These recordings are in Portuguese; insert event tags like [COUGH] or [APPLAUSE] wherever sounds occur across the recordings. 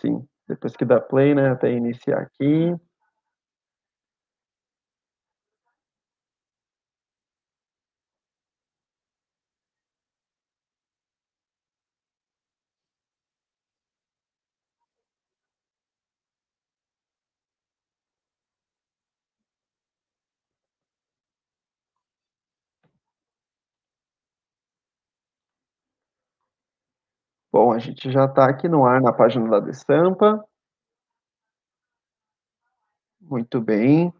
sim, depois que dá play, né? Até iniciar aqui. Bom, a gente já está aqui no ar na página da destampa Muito bem.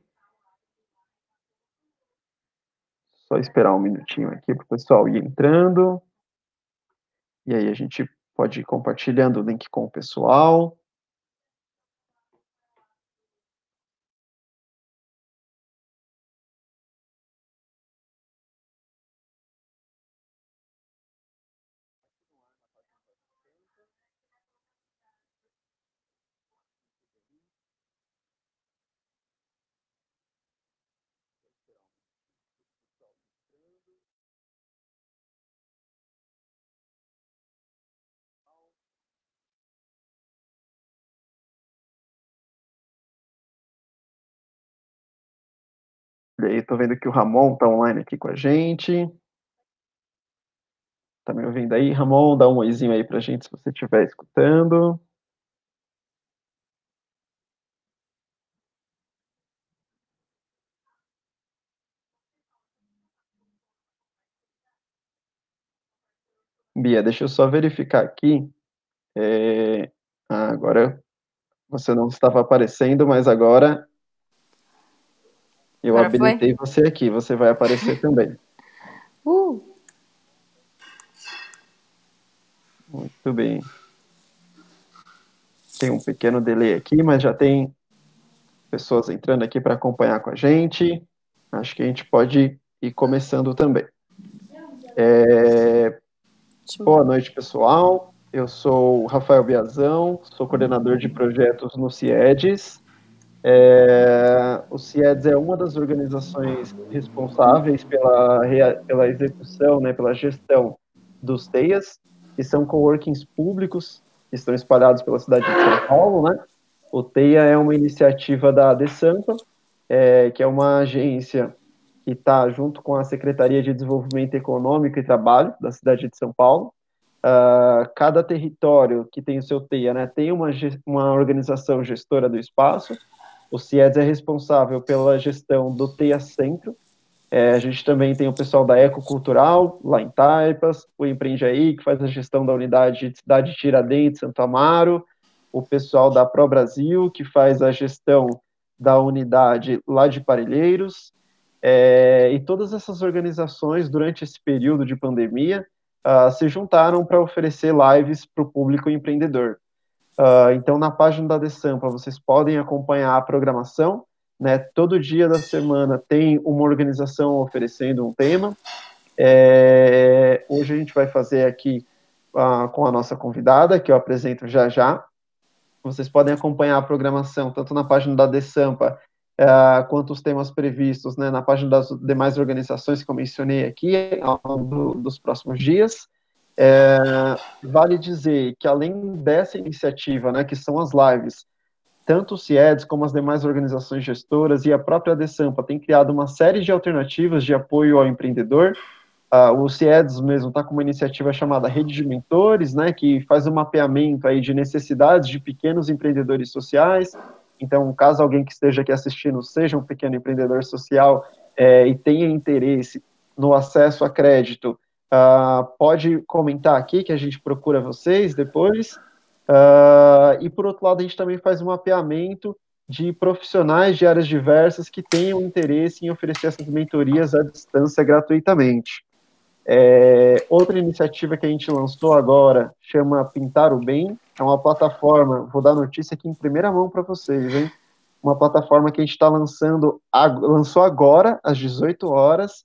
Só esperar um minutinho aqui para o pessoal ir entrando. E aí a gente pode ir compartilhando o link com o pessoal. E aí, tô vendo que o Ramon tá online aqui com a gente. Tá me ouvindo aí? Ramon, dá um oizinho aí pra gente se você estiver escutando. Bia, deixa eu só verificar aqui. É... Ah, agora você não estava aparecendo, mas agora eu habilitei você aqui, você vai aparecer também. [LAUGHS] Uh. Muito bem. Tem um pequeno delay aqui, mas já tem pessoas entrando aqui para acompanhar com a gente. Acho que a gente pode ir começando também. É... Boa noite, pessoal. Eu sou Rafael Biazão, sou coordenador de projetos no CIEDES. É, o CIEDS é uma das organizações responsáveis pela, pela execução, né, pela gestão dos TEIAS, que são coworkings públicos que estão espalhados pela cidade de São Paulo. Né? O TEIA é uma iniciativa da DESAMPA, é, que é uma agência que está junto com a Secretaria de Desenvolvimento Econômico e Trabalho da cidade de São Paulo. Uh, cada território que tem o seu TEIA né, tem uma, uma organização gestora do espaço o CIEDS é responsável pela gestão do TEA Centro. É, a gente também tem o pessoal da Eco Cultural lá em Taipas, o Empreende Aí, que faz a gestão da unidade de Cidade Tiradentes, Santo Amaro, o pessoal da Pro Brasil, que faz a gestão da unidade lá de Parelheiros, é, e todas essas organizações, durante esse período de pandemia, uh, se juntaram para oferecer lives para o público empreendedor. Uh, então, na página da Desampa, vocês podem acompanhar a programação. Né? Todo dia da semana tem uma organização oferecendo um tema. É, hoje a gente vai fazer aqui uh, com a nossa convidada, que eu apresento já já. Vocês podem acompanhar a programação tanto na página da Desampa uh, ah, quanto os temas previstos né, na página das demais organizações que eu mencionei aqui ao longo dos próximos dias. É, vale dizer que além dessa iniciativa, né, que são as lives, tanto o CIEDS como as demais organizações gestoras e a própria DESAMPA têm criado uma série de alternativas de apoio ao empreendedor. Ah, o CIEDS mesmo está com uma iniciativa chamada Rede de Mentores, né, que faz um mapeamento aí de necessidades de pequenos empreendedores sociais. Então, caso alguém que esteja aqui assistindo seja um pequeno empreendedor social é, e tenha interesse no acesso a crédito, Uh, pode comentar aqui que a gente procura vocês depois. Uh, e por outro lado, a gente também faz um mapeamento de profissionais de áreas diversas que tenham interesse em oferecer essas mentorias à distância gratuitamente. É, outra iniciativa que a gente lançou agora chama Pintar o Bem. É uma plataforma, vou dar notícia aqui em primeira mão para vocês, hein? Uma plataforma que a gente está lançando, lançou agora, às 18 horas,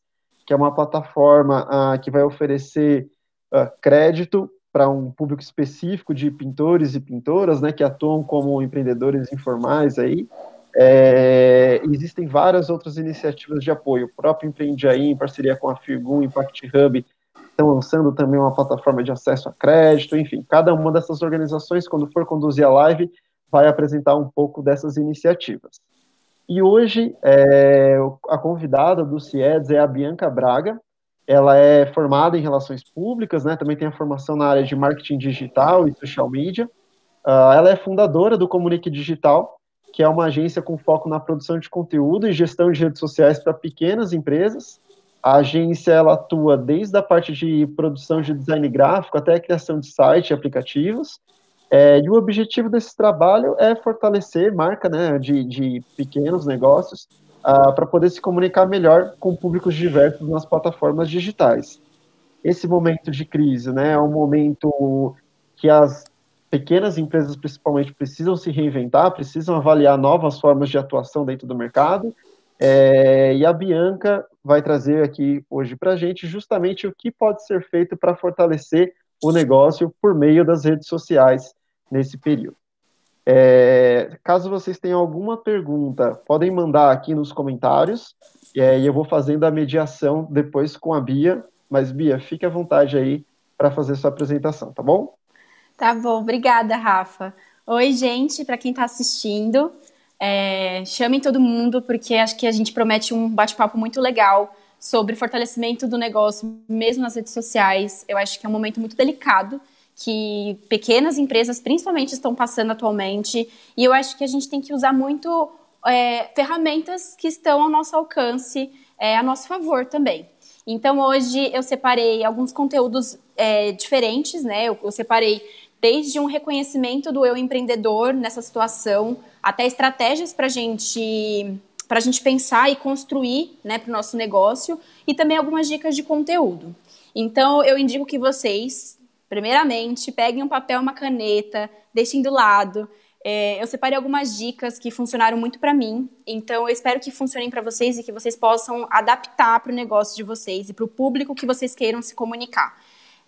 que é uma plataforma ah, que vai oferecer ah, crédito para um público específico de pintores e pintoras, né, que atuam como empreendedores informais aí. É, existem várias outras iniciativas de apoio. O próprio Empreende Aí, em parceria com a Firgun, Impact Hub, estão lançando também uma plataforma de acesso a crédito. Enfim, cada uma dessas organizações, quando for conduzir a live, vai apresentar um pouco dessas iniciativas. E hoje é, a convidada do CIEDS é a Bianca Braga. Ela é formada em relações públicas, né? Também tem a formação na área de marketing digital e social media. Uh, ela é fundadora do Comunique Digital, que é uma agência com foco na produção de conteúdo e gestão de redes sociais para pequenas empresas. A agência ela atua desde a parte de produção de design gráfico até a criação de site e aplicativos, é, e o objetivo desse trabalho é fortalecer marca né, de, de pequenos negócios ah, para poder se comunicar melhor com públicos diversos nas plataformas digitais. Esse momento de crise né, é um momento que as pequenas empresas, principalmente, precisam se reinventar, precisam avaliar novas formas de atuação dentro do mercado. É, e a Bianca vai trazer aqui hoje para a gente justamente o que pode ser feito para fortalecer o negócio por meio das redes sociais nesse período. É, caso vocês tenham alguma pergunta, podem mandar aqui nos comentários é, e eu vou fazendo a mediação depois com a Bia. Mas, Bia, fique à vontade aí para fazer sua apresentação, tá bom? Tá bom, obrigada, Rafa. Oi, gente, para quem está assistindo, é, chamem todo mundo, porque acho que a gente promete um bate-papo muito legal sobre fortalecimento do negócio, mesmo nas redes sociais. Eu acho que é um momento muito delicado que pequenas empresas principalmente estão passando atualmente. E eu acho que a gente tem que usar muito é, ferramentas que estão ao nosso alcance, é, a nosso favor também. Então hoje eu separei alguns conteúdos é, diferentes, né? Eu, eu separei desde um reconhecimento do eu empreendedor nessa situação, até estratégias para gente para a gente pensar e construir né, para o nosso negócio e também algumas dicas de conteúdo. Então, eu indico que vocês Primeiramente, peguem um papel, uma caneta, deixem do lado. É, eu separei algumas dicas que funcionaram muito para mim, então eu espero que funcionem para vocês e que vocês possam adaptar para o negócio de vocês e para o público que vocês queiram se comunicar.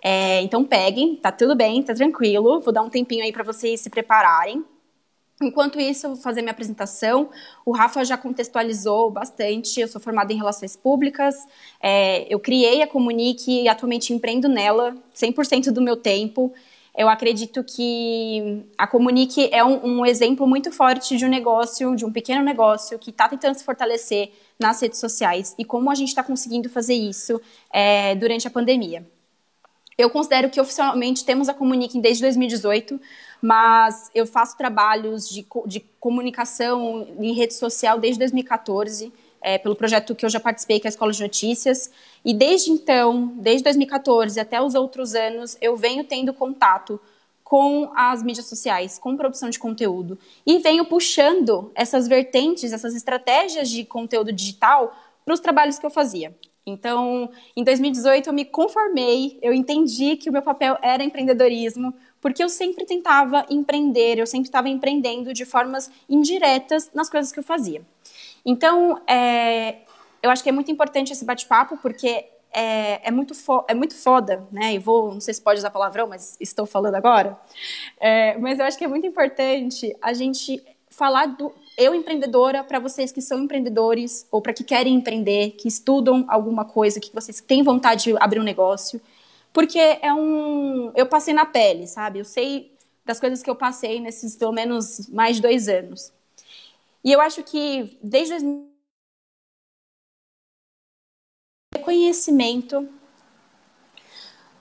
É, então peguem, tá tudo bem, tá tranquilo. Vou dar um tempinho aí para vocês se prepararem, Enquanto isso, eu vou fazer minha apresentação. O Rafa já contextualizou bastante. Eu sou formada em relações públicas. É, eu criei a Comunique e atualmente empreendo nela 100% do meu tempo. Eu acredito que a Comunique é um, um exemplo muito forte de um negócio, de um pequeno negócio que está tentando se fortalecer nas redes sociais e como a gente está conseguindo fazer isso é, durante a pandemia. Eu considero que oficialmente temos a Comuniquem desde 2018, mas eu faço trabalhos de, de comunicação em rede social desde 2014. É, pelo projeto que eu já participei, que é a Escola de Notícias. E desde então, desde 2014 até os outros anos, eu venho tendo contato com as mídias sociais, com produção de conteúdo. E venho puxando essas vertentes, essas estratégias de conteúdo digital para os trabalhos que eu fazia. Então, em 2018 eu me conformei, eu entendi que o meu papel era empreendedorismo, porque eu sempre tentava empreender, eu sempre estava empreendendo de formas indiretas nas coisas que eu fazia. Então, é, eu acho que é muito importante esse bate-papo, porque é, é, muito é muito foda, né? E vou, não sei se pode usar palavrão, mas estou falando agora. É, mas eu acho que é muito importante a gente falar do eu empreendedora, para vocês que são empreendedores ou para que querem empreender, que estudam alguma coisa, que vocês têm vontade de abrir um negócio, porque é um, eu passei na pele, sabe? Eu sei das coisas que eu passei nesses pelo menos mais de dois anos. E eu acho que desde reconhecimento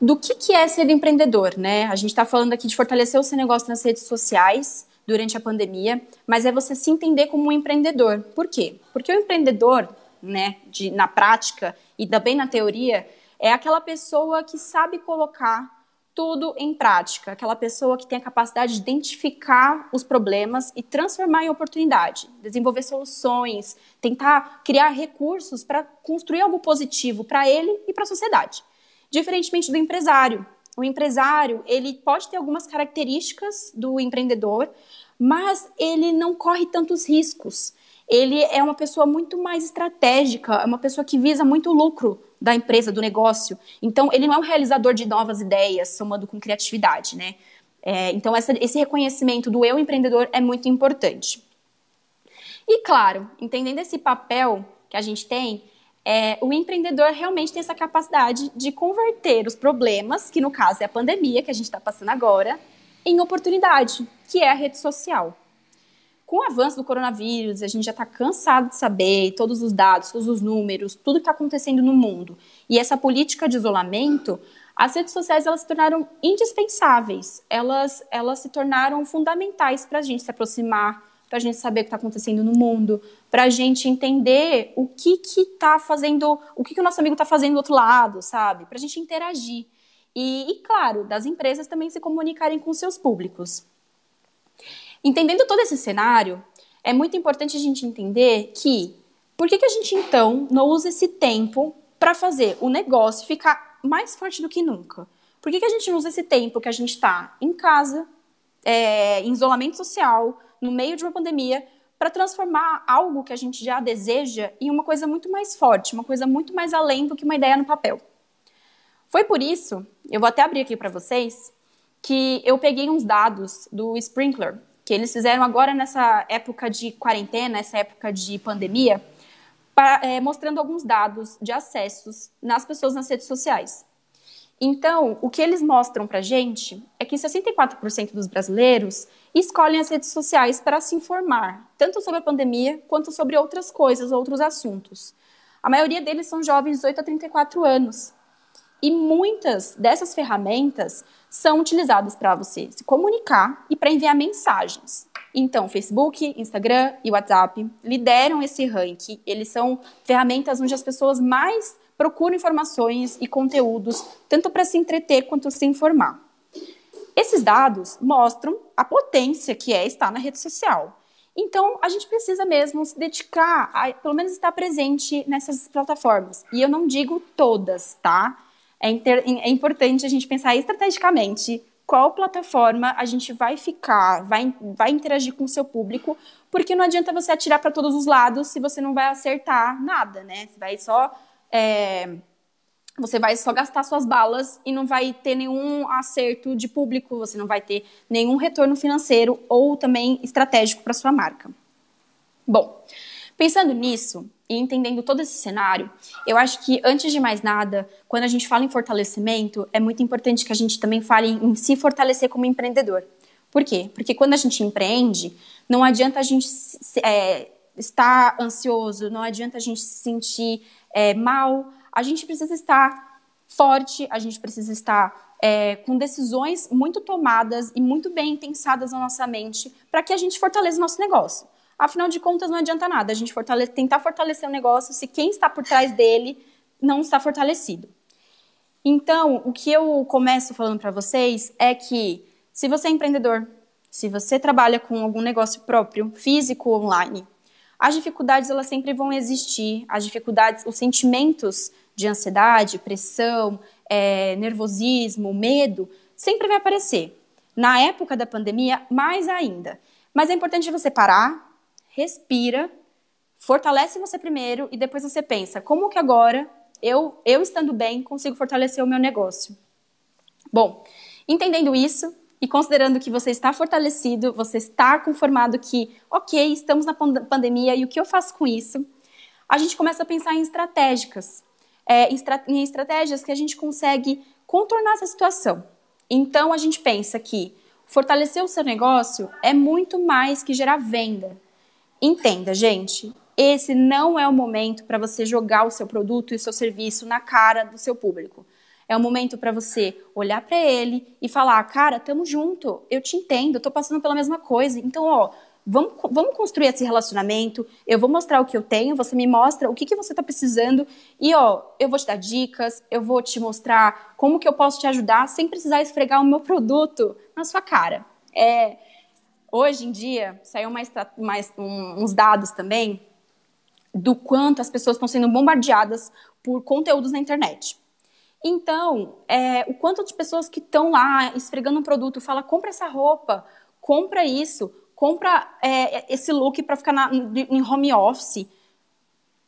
do que, que é ser empreendedor, né? A gente está falando aqui de fortalecer o seu negócio nas redes sociais, durante a pandemia, mas é você se entender como um empreendedor. Por quê? Porque o empreendedor, né, de, na prática e também na teoria, é aquela pessoa que sabe colocar tudo em prática, aquela pessoa que tem a capacidade de identificar os problemas e transformar em oportunidade, desenvolver soluções, tentar criar recursos para construir algo positivo para ele e para a sociedade. Diferentemente do empresário, o empresário, ele pode ter algumas características do empreendedor, mas ele não corre tantos riscos. Ele é uma pessoa muito mais estratégica, é uma pessoa que visa muito lucro da empresa, do negócio. Então, ele não é um realizador de novas ideias, somando com criatividade, né? É, então, essa, esse reconhecimento do eu empreendedor é muito importante. E, claro, entendendo esse papel que a gente tem, é, o empreendedor realmente tem essa capacidade de converter os problemas, que no caso é a pandemia que a gente está passando agora, em oportunidade, que é a rede social. Com o avanço do coronavírus, a gente já está cansado de saber todos os dados, todos os números, tudo que está acontecendo no mundo. E essa política de isolamento, as redes sociais elas se tornaram indispensáveis. Elas, elas se tornaram fundamentais para a gente se aproximar para a gente saber o que está acontecendo no mundo, para a gente entender o que que está fazendo, o que, que o nosso amigo está fazendo do outro lado, sabe? Para a gente interagir. E, e, claro, das empresas também se comunicarem com seus públicos. Entendendo todo esse cenário, é muito importante a gente entender que por que, que a gente então não usa esse tempo para fazer o negócio ficar mais forte do que nunca? Por que, que a gente não usa esse tempo que a gente está em casa, é, em isolamento social, no meio de uma pandemia, para transformar algo que a gente já deseja em uma coisa muito mais forte, uma coisa muito mais além do que uma ideia no papel. Foi por isso, eu vou até abrir aqui para vocês, que eu peguei uns dados do Sprinkler, que eles fizeram agora nessa época de quarentena, nessa época de pandemia, é, mostrando alguns dados de acessos nas pessoas nas redes sociais. Então, o que eles mostram para gente é que 64% dos brasileiros escolhem as redes sociais para se informar, tanto sobre a pandemia quanto sobre outras coisas, outros assuntos. A maioria deles são jovens de 18 a 34 anos. E muitas dessas ferramentas são utilizadas para você se comunicar e para enviar mensagens. Então, Facebook, Instagram e WhatsApp lideram esse ranking. Eles são ferramentas onde as pessoas mais procuram informações e conteúdos, tanto para se entreter quanto se informar esses dados mostram a potência que é estar na rede social. Então, a gente precisa mesmo se dedicar a, pelo menos, estar presente nessas plataformas. E eu não digo todas, tá? É, inter, é importante a gente pensar estrategicamente qual plataforma a gente vai ficar, vai, vai interagir com o seu público, porque não adianta você atirar para todos os lados se você não vai acertar nada, né? Você vai só. É, você vai só gastar suas balas e não vai ter nenhum acerto de público, você não vai ter nenhum retorno financeiro ou também estratégico para sua marca. Bom, pensando nisso e entendendo todo esse cenário, eu acho que antes de mais nada, quando a gente fala em fortalecimento, é muito importante que a gente também fale em se fortalecer como empreendedor. Por quê? Porque quando a gente empreende, não adianta a gente é, estar ansioso, não adianta a gente se sentir é, mal a gente precisa estar forte, a gente precisa estar é, com decisões muito tomadas e muito bem pensadas na nossa mente para que a gente fortaleça o nosso negócio. Afinal de contas, não adianta nada a gente fortale tentar fortalecer o negócio se quem está por trás dele não está fortalecido. Então, o que eu começo falando para vocês é que se você é empreendedor, se você trabalha com algum negócio próprio, físico ou online, as dificuldades elas sempre vão existir, as dificuldades, os sentimentos de ansiedade, pressão, é, nervosismo, medo, sempre vai aparecer. Na época da pandemia, mais ainda. Mas é importante você parar, respira, fortalece você primeiro e depois você pensa, como que agora eu, eu estando bem, consigo fortalecer o meu negócio? Bom, entendendo isso e considerando que você está fortalecido, você está conformado que, ok, estamos na pandemia e o que eu faço com isso? A gente começa a pensar em estratégicas é, em estratégias que a gente consegue contornar essa situação. Então a gente pensa que fortalecer o seu negócio é muito mais que gerar venda. Entenda, gente, esse não é o momento para você jogar o seu produto e o seu serviço na cara do seu público. É o momento para você olhar para ele e falar: "Cara, tamo junto. Eu te entendo, eu tô passando pela mesma coisa. Então, ó, Vamos, vamos construir esse relacionamento. Eu vou mostrar o que eu tenho, você me mostra o que, que você está precisando. E, ó, eu vou te dar dicas, eu vou te mostrar como que eu posso te ajudar sem precisar esfregar o meu produto na sua cara. É, hoje em dia, saiu mais, mais um, uns dados também do quanto as pessoas estão sendo bombardeadas por conteúdos na internet. Então, é, o quanto de pessoas que estão lá esfregando um produto, fala, compra essa roupa, compra isso, compra é, esse look para ficar na, em home office.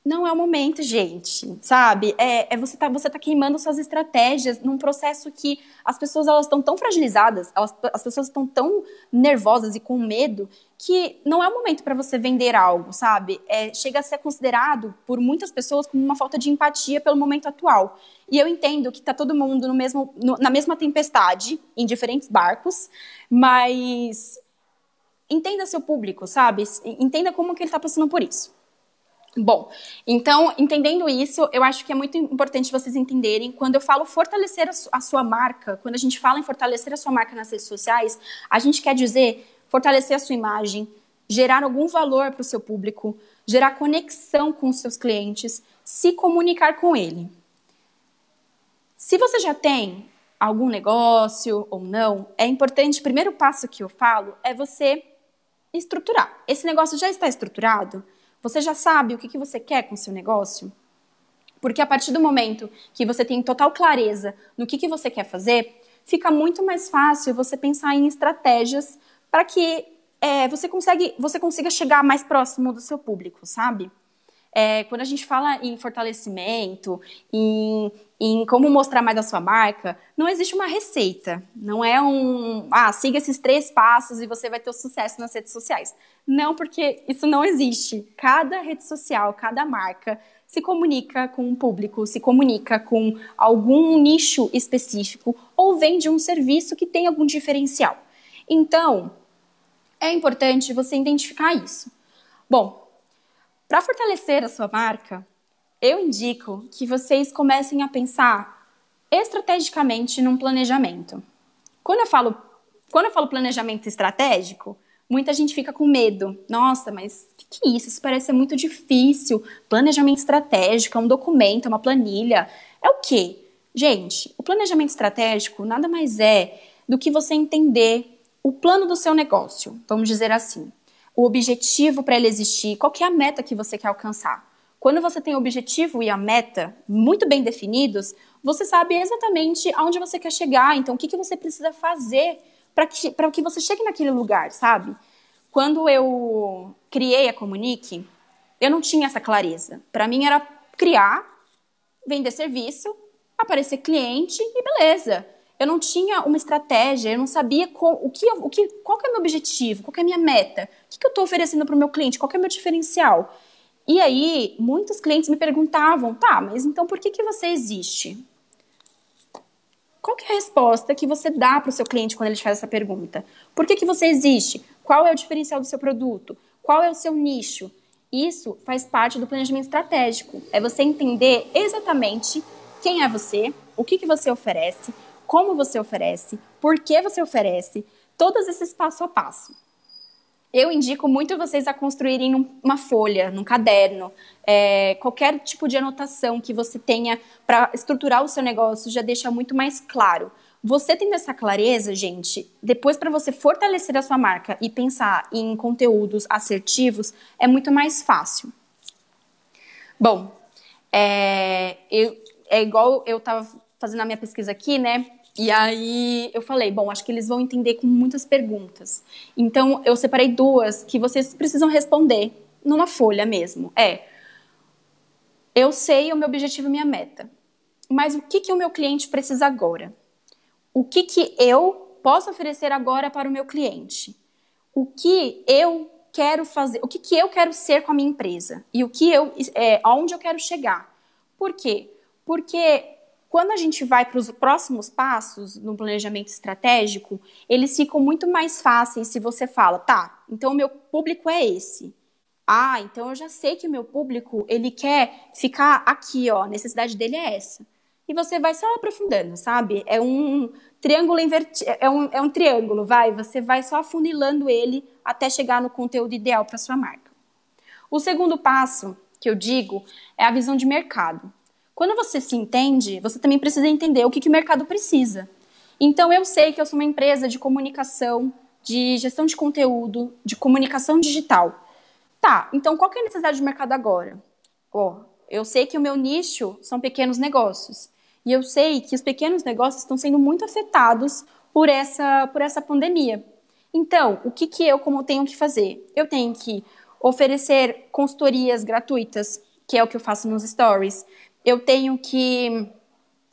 Não é o momento, gente, sabe? É, é você tá você tá queimando suas estratégias num processo que as pessoas elas estão tão fragilizadas, elas, as pessoas estão tão nervosas e com medo que não é o momento para você vender algo, sabe? É, chega a ser considerado por muitas pessoas como uma falta de empatia pelo momento atual. E eu entendo que está todo mundo no mesmo, no, na mesma tempestade, em diferentes barcos, mas entenda seu público, sabe? Entenda como que ele está passando por isso. Bom, então, entendendo isso, eu acho que é muito importante vocês entenderem quando eu falo fortalecer a sua marca, quando a gente fala em fortalecer a sua marca nas redes sociais, a gente quer dizer fortalecer a sua imagem, gerar algum valor para o seu público, gerar conexão com os seus clientes, se comunicar com ele. Se você já tem algum negócio ou não, é importante, o primeiro passo que eu falo é você estruturar. Esse negócio já está estruturado? Você já sabe o que, que você quer com o seu negócio? Porque a partir do momento que você tem total clareza no que, que você quer fazer, fica muito mais fácil você pensar em estratégias para que é, você, consegue, você consiga chegar mais próximo do seu público, sabe? é, quando a gente fala em fortalecimento, em, em como mostrar mais a sua marca, não existe uma receita. Não é um, ah, siga esses três passos e você vai ter o sucesso nas redes sociais. Não, porque isso não existe. Cada rede social, cada marca se comunica com um público, se comunica com algum nicho específico ou vende um serviço que tem algum diferencial. Então, é importante você identificar isso. Bom, para fortalecer a sua marca, eu indico que vocês comecem a pensar estrategicamente num planejamento. Quando eu falo, quando eu falo planejamento estratégico, muita gente fica com medo. Nossa, mas que, que é isso? Isso parece ser muito difícil. Planejamento estratégico é um documento, é uma planilha. É o quê? Gente, o planejamento estratégico nada mais é do que você entender o plano do seu negócio, vamos dizer assim o objetivo para ele existir, qual que é a meta que você quer alcançar. Quando você tem o objetivo e a meta muito bem definidos, você sabe exatamente aonde você quer chegar, então o que, que você precisa fazer para que, que você chegue naquele lugar, sabe? Quando eu criei a Comunique, eu não tinha essa clareza. Para mim era criar, vender serviço, aparecer cliente e beleza eu não tinha uma estratégia, eu não sabia qual, o que, o que, qual que é o meu objetivo, qual que é a minha meta, o que, que eu estou oferecendo para o meu cliente, qual que é o meu diferencial. E aí, muitos clientes me perguntavam, tá, mas então por que, que você existe? Qual que é a resposta que você dá para o seu cliente quando ele te faz essa pergunta? Por que, que você existe? Qual é o diferencial do seu produto? Qual é o seu nicho? Isso faz parte do planejamento estratégico. É você entender exatamente quem é você, o que, que você oferece, como você oferece, por que você oferece, todos esses passo a passo. Eu indico muito vocês a construírem uma folha, num caderno, é, qualquer tipo de anotação que você tenha para estruturar o seu negócio já deixa muito mais claro. Você tendo essa clareza, gente, depois para você fortalecer a sua marca e pensar em conteúdos assertivos é muito mais fácil. Bom, é, eu, é igual eu estava fazendo a minha pesquisa aqui, né? E aí eu falei, bom, acho que eles vão entender com muitas perguntas. Então eu separei duas que vocês precisam responder numa folha mesmo. É, eu sei o meu objetivo e minha meta, mas o que, que o meu cliente precisa agora? O que, que eu posso oferecer agora para o meu cliente? O que eu quero fazer? O que, que eu quero ser com a minha empresa? E o que eu, é, aonde eu quero chegar? Por quê? Porque quando a gente vai para os próximos passos no planejamento estratégico, eles ficam muito mais fáceis se você fala, tá, então o meu público é esse. Ah, então eu já sei que meu público, ele quer ficar aqui, ó, a necessidade dele é essa. E você vai só aprofundando, sabe? É um triângulo invertido, é um, é um triângulo, vai, você vai só afunilando ele até chegar no conteúdo ideal para sua marca. O segundo passo que eu digo é a visão de mercado. Quando você se entende, você também precisa entender o que, que o mercado precisa. Então, eu sei que eu sou uma empresa de comunicação, de gestão de conteúdo, de comunicação digital. Tá, então qual que é a necessidade do mercado agora? Ó, eu sei que o meu nicho são pequenos negócios. E eu sei que os pequenos negócios estão sendo muito afetados por essa, por essa pandemia. Então, o que, que eu como tenho que fazer? Eu tenho que oferecer consultorias gratuitas, que é o que eu faço nos stories eu tenho que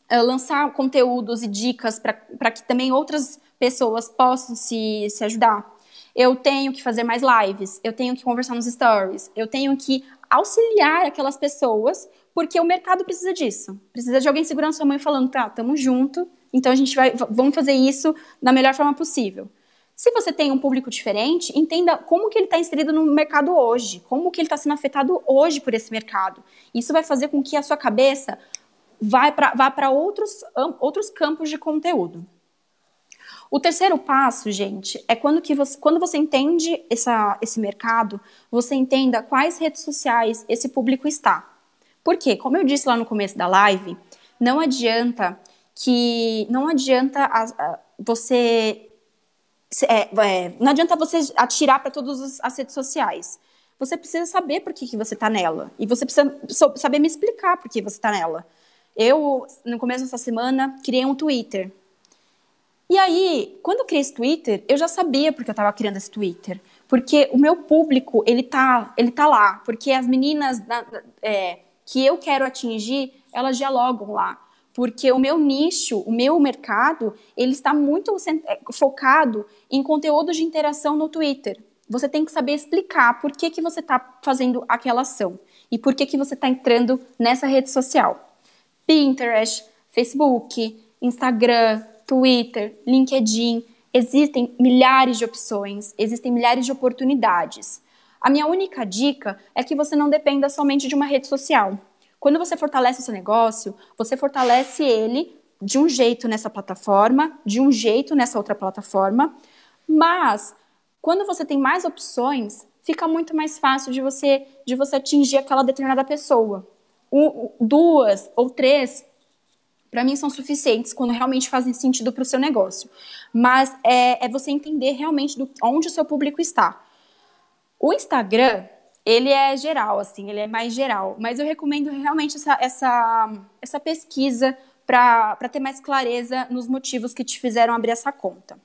eh, lançar conteúdos e dicas para que também outras pessoas possam se, se ajudar. Eu tenho que fazer mais lives, eu tenho que conversar nos stories, eu tenho que auxiliar aquelas pessoas, porque o mercado precisa disso. Precisa de alguém segurando sua mãe falando, tá, tamo junto, então a gente vai, vamos fazer isso da melhor forma possível. Se você tem um público diferente, entenda como que ele está inserido no mercado hoje, como que ele está sendo afetado hoje por esse mercado. Isso vai fazer com que a sua cabeça vá para outros, outros campos de conteúdo. O terceiro passo, gente, é quando, que você, quando você entende essa, esse mercado, você entenda quais redes sociais esse público está. Porque, como eu disse lá no começo da live, não adianta que não adianta a, a, você é, é, não adianta você atirar para todas as redes sociais. Você precisa saber por que, que você está nela. E você precisa saber me explicar por que você está nela. Eu, no começo dessa semana, criei um Twitter. E aí, quando eu criei esse Twitter, eu já sabia porque eu estava criando esse Twitter. Porque o meu público, ele tá, ele tá lá. Porque as meninas da, é, que eu quero atingir, elas dialogam lá porque o meu nicho, o meu mercado, ele está muito é, focado em conteúdo de interação no Twitter. Você tem que saber explicar por que, que você está fazendo aquela ação e por que, que você está entrando nessa rede social. Pinterest, Facebook, Instagram, Twitter, LinkedIn, existem milhares de opções, existem milhares de oportunidades. A minha única dica é que você não dependa somente de uma rede social quando você fortalece o seu negócio, você fortalece ele de um jeito nessa plataforma, de um jeito nessa outra plataforma, mas quando você tem mais opções, fica muito mais fácil de você de você atingir aquela determinada pessoa. duas ou três, para mim, são suficientes quando realmente fazem sentido para o seu negócio. Mas é, é você entender realmente do, onde o seu público está. O Instagram, ele é geral, assim, ele é mais geral. Mas eu recomendo realmente essa, essa, essa pesquisa para ter mais clareza nos motivos que te fizeram abrir essa conta.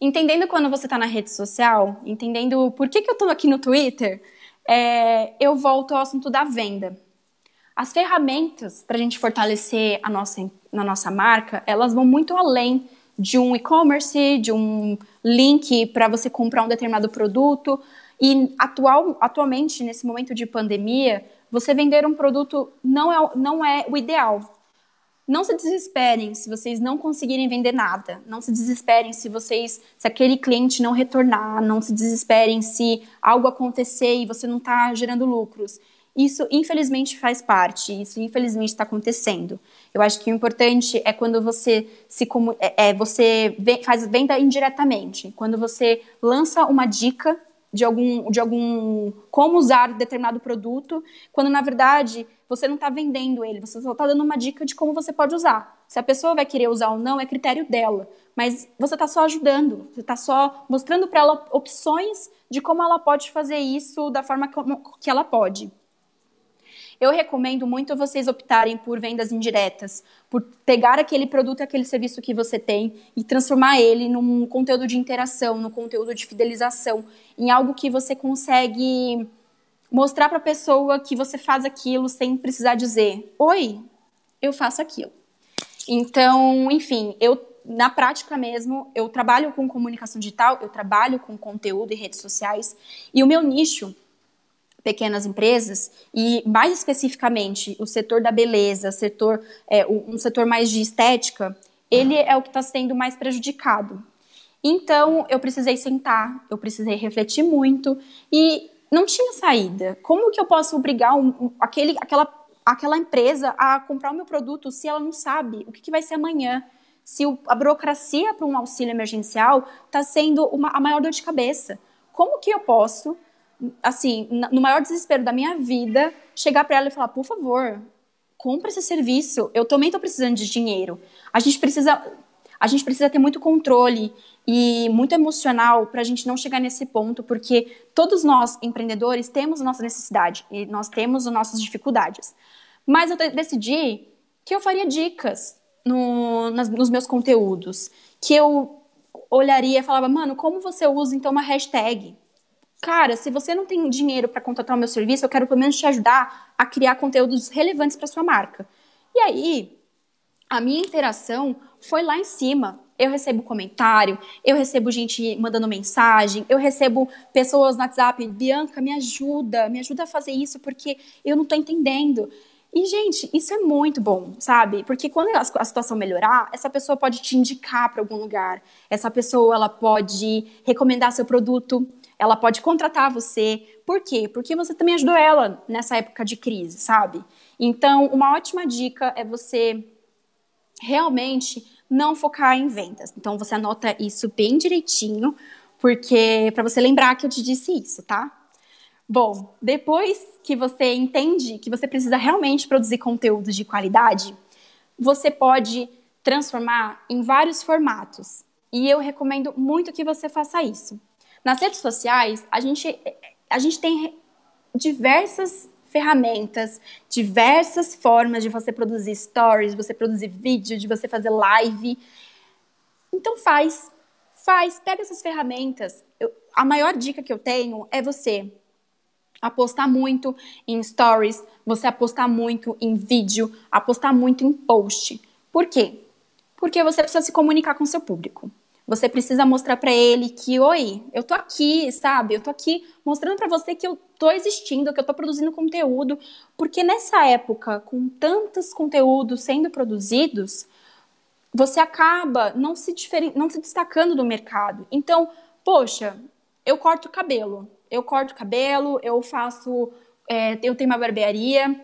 Entendendo quando você está na rede social, entendendo por que, que eu estou aqui no Twitter, é, eu volto ao assunto da venda. As ferramentas para a gente fortalecer a nossa, na nossa marca, elas vão muito além de um e-commerce, de um link para você comprar um determinado produto. E atual, atualmente, nesse momento de pandemia, você vender um produto não é, não é o ideal. Não se desesperem se vocês não conseguirem vender nada. Não se desesperem se vocês, se aquele cliente não retornar. Não se desesperem se algo acontecer e você não está gerando lucros. Isso, infelizmente, faz parte. Isso, infelizmente, está acontecendo. Eu acho que o importante é quando você se é, é, você faz venda indiretamente. Quando você lança uma dica de algum, de algum como usar determinado produto, quando na verdade você não está vendendo ele, você só está dando uma dica de como você pode usar. Se a pessoa vai querer usar ou não é critério dela, mas você está só ajudando, você está só mostrando para ela opções de como ela pode fazer isso da forma que ela pode. Eu recomendo muito vocês optarem por vendas indiretas, por pegar aquele produto, aquele serviço que você tem e transformar ele num conteúdo de interação, num conteúdo de fidelização, em algo que você consegue mostrar para a pessoa que você faz aquilo sem precisar dizer: "Oi, eu faço aquilo". Então, enfim, eu na prática mesmo, eu trabalho com comunicação digital, eu trabalho com conteúdo e redes sociais, e o meu nicho pequenas empresas e mais especificamente o setor da beleza, setor é, um setor mais de estética, ele é o que está sendo mais prejudicado. Então eu precisei sentar, eu precisei refletir muito e não tinha saída. Como que eu posso obrigar um, um, aquele, aquela, aquela empresa a comprar o meu produto se ela não sabe o que, que vai ser amanhã? Se o, a burocracia para um auxílio emergencial está sendo uma, a maior dor de cabeça. Como que eu posso assim, no maior desespero da minha vida, chegar para ela e falar: por favor, compra esse serviço. Eu também estou precisando de dinheiro. A gente precisa, a gente precisa ter muito controle e muito emocional para a gente não chegar nesse ponto, porque todos nós empreendedores temos nossa necessidade e nós temos as nossas dificuldades. Mas eu decidi que eu faria dicas no, nas, nos meus conteúdos, que eu olharia e falava, mano, como você usa então uma hashtag? cara, se você não tem dinheiro para contratar o meu serviço, eu quero pelo menos te ajudar a criar conteúdos relevantes para sua marca. E aí, a minha interação foi lá em cima. Eu recebo comentário, eu recebo gente mandando mensagem, eu recebo pessoas no WhatsApp, Bianca, me ajuda, me ajuda a fazer isso porque eu não estou entendendo. E, gente, isso é muito bom, sabe? Porque quando a, situação melhorar, essa pessoa pode te indicar para algum lugar, essa pessoa ela pode recomendar seu produto ela pode contratar você. Por quê? Porque você também ajudou ela nessa época de crise, sabe? Então, uma ótima dica é você realmente não focar em vendas. Então, você anota isso bem direitinho, porque para você lembrar que eu te disse isso, tá? Bom, depois que você entende que você precisa realmente produzir conteúdo de qualidade, você pode transformar em vários formatos. E eu recomendo muito que você faça isso. Nas redes sociais, a gente, a gente tem diversas ferramentas, diversas formas de você produzir stories, você produzir vídeo, de você fazer live. Então faz, faz, pega essas ferramentas. Eu, a maior dica que eu tenho é você apostar muito em stories, você apostar muito em vídeo, apostar muito em post. Por quê? Porque você precisa se comunicar com seu público. Você precisa mostrar para ele que, oi, eu tô aqui, sabe? Eu tô aqui mostrando para você que eu tô existindo, que eu tô produzindo conteúdo, porque nessa época, com tantos conteúdos sendo produzidos, você acaba não se, não se destacando do mercado. Então, poxa, eu corto cabelo, eu corto cabelo, eu faço, é, eu tenho uma barbearia,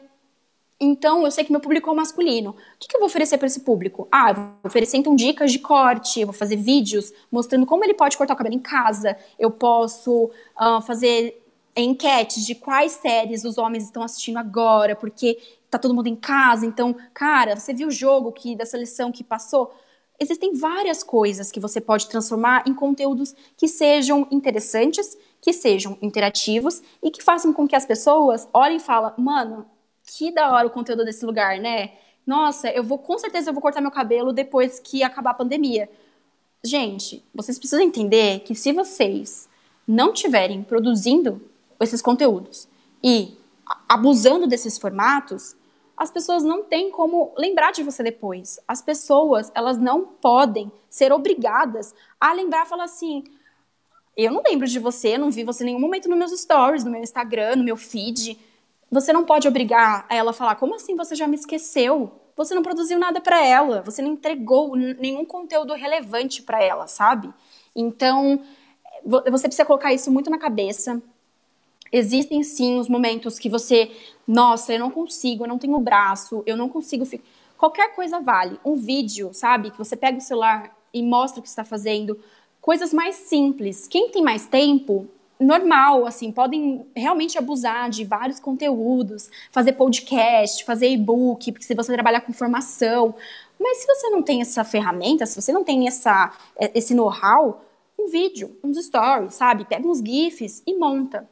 então, eu sei que meu público é masculino. O que, que eu vou oferecer para esse público? Ah, eu vou oferecer então dicas de corte, eu vou fazer vídeos mostrando como ele pode cortar o cabelo em casa, eu posso uh, fazer enquetes de quais séries os homens estão assistindo agora, porque tá todo mundo em casa, então, cara, você viu o jogo que da seleção que passou? Existem várias coisas que você pode transformar em conteúdos que sejam interessantes, que sejam interativos e que façam com que as pessoas olhem e falem, mano, que da hora o conteúdo desse lugar, né? Nossa, eu vou com certeza eu vou cortar meu cabelo depois que acabar a pandemia. Gente, vocês precisam entender que se vocês não tiverem produzindo esses conteúdos e abusando desses formatos, as pessoas não têm como lembrar de você depois. As pessoas, elas não podem ser obrigadas a lembrar, falar assim: eu não lembro de você, não vi você em nenhum momento nos meus stories, no meu Instagram, no meu feed. Você não pode obrigar ela a falar: como assim você já me esqueceu? Você não produziu nada para ela, você não entregou nenhum conteúdo relevante para ela, sabe? Então, você precisa colocar isso muito na cabeça. Existem sim os momentos que você, nossa, eu não consigo, eu não tenho braço, eu não consigo. Fi... Qualquer coisa vale. Um vídeo, sabe? Que você pega o celular e mostra o que está fazendo. Coisas mais simples. Quem tem mais tempo normal, assim, podem realmente abusar de vários conteúdos, fazer podcast, fazer e-book, porque se você trabalhar com formação. Mas se você não tem essa ferramenta, se você não tem essa, é, esse know-how, um vídeo, uns stories, sabe? Pega uns GIFs e monta.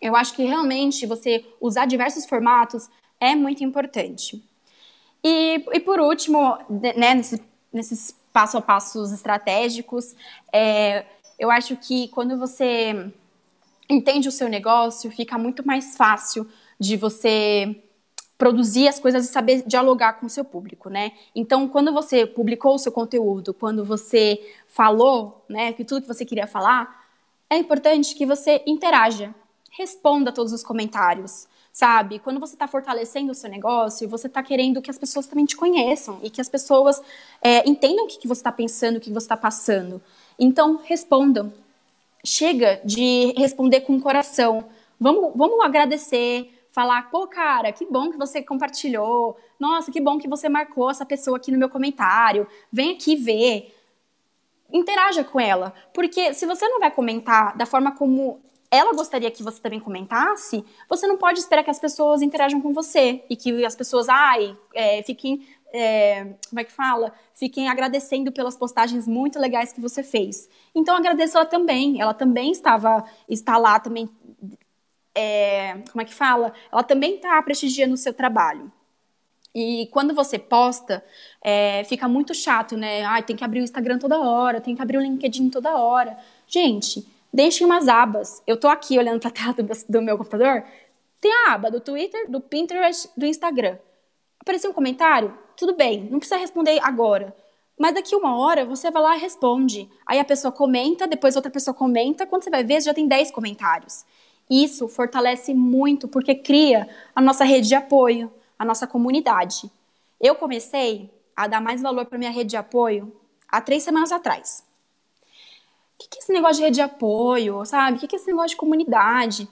Eu acho que realmente você usar diversos formatos é muito importante. E, e por último, né, nesses, nesses passo a passos estratégicos, é, eu acho que quando você entende o seu negócio, fica muito mais fácil de você produzir as coisas e saber dialogar com o seu público, né? Então, quando você publicou o seu conteúdo, quando você falou, né, que tudo que você queria falar, é importante que você interaja, responda todos os comentários, sabe? Quando você está fortalecendo o seu negócio, você está querendo que as pessoas também te conheçam e que as pessoas é, entendam o que, que você está pensando, o que, que você está passando. Então, respondam. Chega de responder com o coração. Vamos, vamos agradecer, falar, pô, cara, que bom que você compartilhou. Nossa, que bom que você marcou essa pessoa aqui no meu comentário. Vem aqui ver. Interaja com ela. Porque se você não vai comentar da forma como ela gostaria que você também comentasse, você não pode esperar que as pessoas interajam com você e que as pessoas, ai, é, fiquem é, como é que fala? Fiquem agradecendo pelas postagens muito legais que você fez. Então agradeço ela também. Ela também estava está lá também. É, como é que fala? Ela também está prestigiando o seu trabalho. E quando você posta, é, fica muito chato, né? Ai, tem que abrir o Instagram toda hora, tem que abrir o LinkedIn toda hora. Gente, deixem umas abas. Eu tô aqui olhando pra tela do, do meu computador, tem a aba do Twitter, do Pinterest, do Instagram. Apareceu um comentário? tudo bem, não precisa responder agora. Mas daqui uma hora você vai lá e responde. Aí a pessoa comenta, depois outra pessoa comenta. Quando você vai ver, já tem 10 comentários. Isso fortalece muito porque cria a nossa rede de apoio, a nossa comunidade. Eu comecei a dar mais valor para minha rede de apoio há três semanas atrás. O que, que é esse negócio de rede de apoio, sabe? O que, que é esse negócio de comunidade?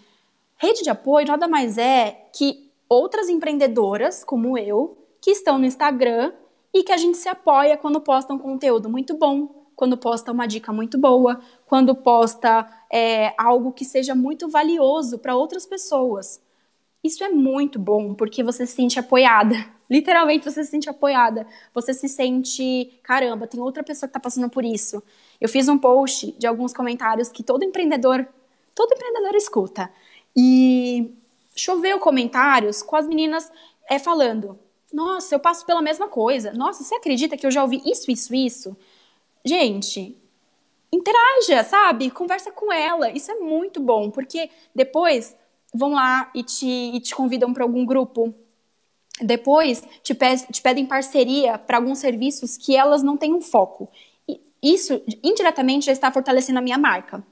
Rede de apoio nada mais é que outras empreendedoras, como eu, que estão no Instagram e que a gente se apoia quando postam conteúdo muito bom, quando posta uma dica muito boa, quando posta é, algo que seja muito valioso para outras pessoas. Isso é muito bom, porque você se sente apoiada. [LAUGHS] Literalmente você se sente apoiada. Você se sente, caramba, tem outra pessoa que está passando por isso. Eu fiz um post de alguns comentários que todo empreendedor, todo empreendedor escuta. E choveu comentários com as meninas é, falando: nossa, eu passo pela mesma coisa. Nossa, você acredita que eu já ouvi isso, isso, isso? Gente, interaja, sabe? Conversa com ela. Isso é muito bom, porque depois vão lá e te, e te convidam para algum grupo. Depois te, pe te pedem parceria para alguns serviços que elas não têm um foco. E isso indiretamente já está fortalecendo a minha marca.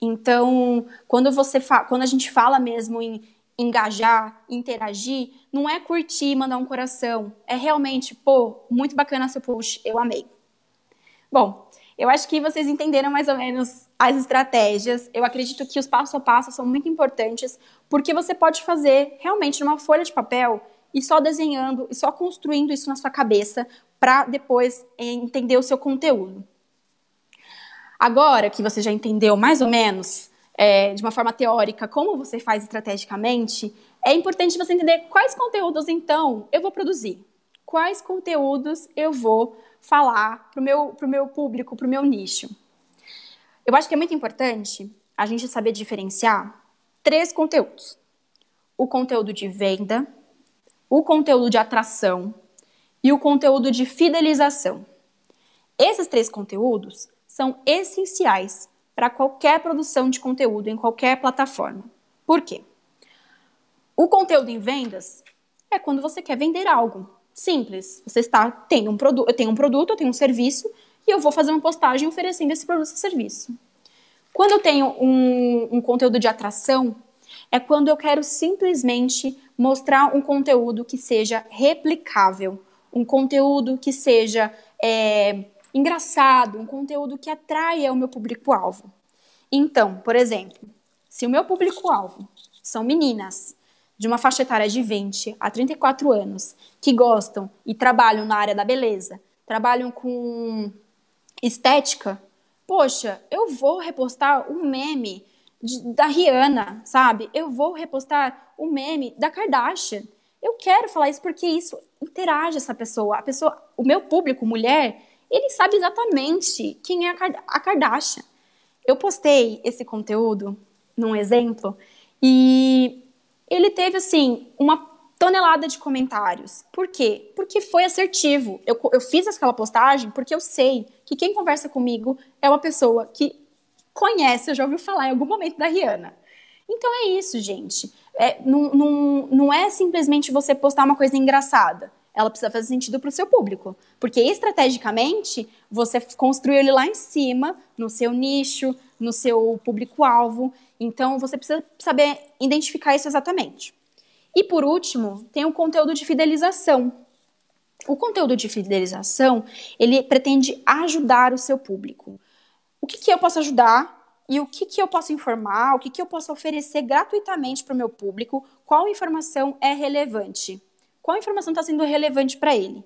Então, quando você quando a gente fala mesmo em engajar, interagir, não é curtir e mandar um coração, é realmente, pô, muito bacana seu post, eu amei. Bom, eu acho que vocês entenderam mais ou menos as estratégias. Eu acredito que os passo a passo são muito importantes, porque você pode fazer realmente numa folha de papel e só desenhando e só construindo isso na sua cabeça para depois eh, entender o seu conteúdo. Agora que você já entendeu mais ou menos, é, de uma forma teórica, como você faz estrategicamente, é importante você entender quais conteúdos, então, eu vou produzir. Quais conteúdos eu vou falar para o meu, pro meu público, para o meu nicho. Eu acho que é muito importante a gente saber diferenciar três conteúdos: o conteúdo de venda, o conteúdo de atração e o conteúdo de fidelização. Esses três conteúdos são essenciais para qualquer produção de conteúdo em qualquer plataforma. Por quê? O conteúdo em vendas é quando você quer vender algo. Simples. Você está, tem um produto, eu tenho um produto, eu tenho um serviço e eu vou fazer uma postagem oferecendo esse produto e serviço. Quando eu tenho um, um conteúdo de atração, é quando eu quero simplesmente mostrar um conteúdo que seja replicável, um conteúdo que seja é, engraçado, um conteúdo que atraia o meu público-alvo. Então, por exemplo, se o meu público-alvo são meninas de uma faixa etária de 20 a 34 anos que gostam e trabalham na área da beleza, trabalham com estética, poxa, eu vou repostar um meme de, da Rihanna, sabe? Eu vou repostar um meme da Kardashian. Eu quero falar isso porque isso interage essa pessoa. A pessoa, o meu público, mulher, ele sabe exatamente quem é a Kardashian. Eu postei esse conteúdo num exemplo e ele teve, assim, uma tonelada de comentários. Por quê? Porque foi assertivo. Eu, eu fiz aquela postagem porque eu sei que quem conversa comigo é uma pessoa que conhece, já ouviu falar em algum momento da Rihanna. Então é isso, gente. É, não, não, não é simplesmente você postar uma coisa engraçada. Ela precisa fazer sentido para o seu público. Porque estrategicamente, você construiu ele lá em cima, no seu nicho, no seu público-alvo. Então, você precisa saber identificar isso exatamente. E por último, tem o conteúdo de fidelização. O conteúdo de fidelização, ele pretende ajudar o seu público. O que, que eu posso ajudar e o que, que eu posso informar, o que, que eu posso oferecer gratuitamente para o meu público, qual informação é relevante, qual informação está sendo relevante para ele.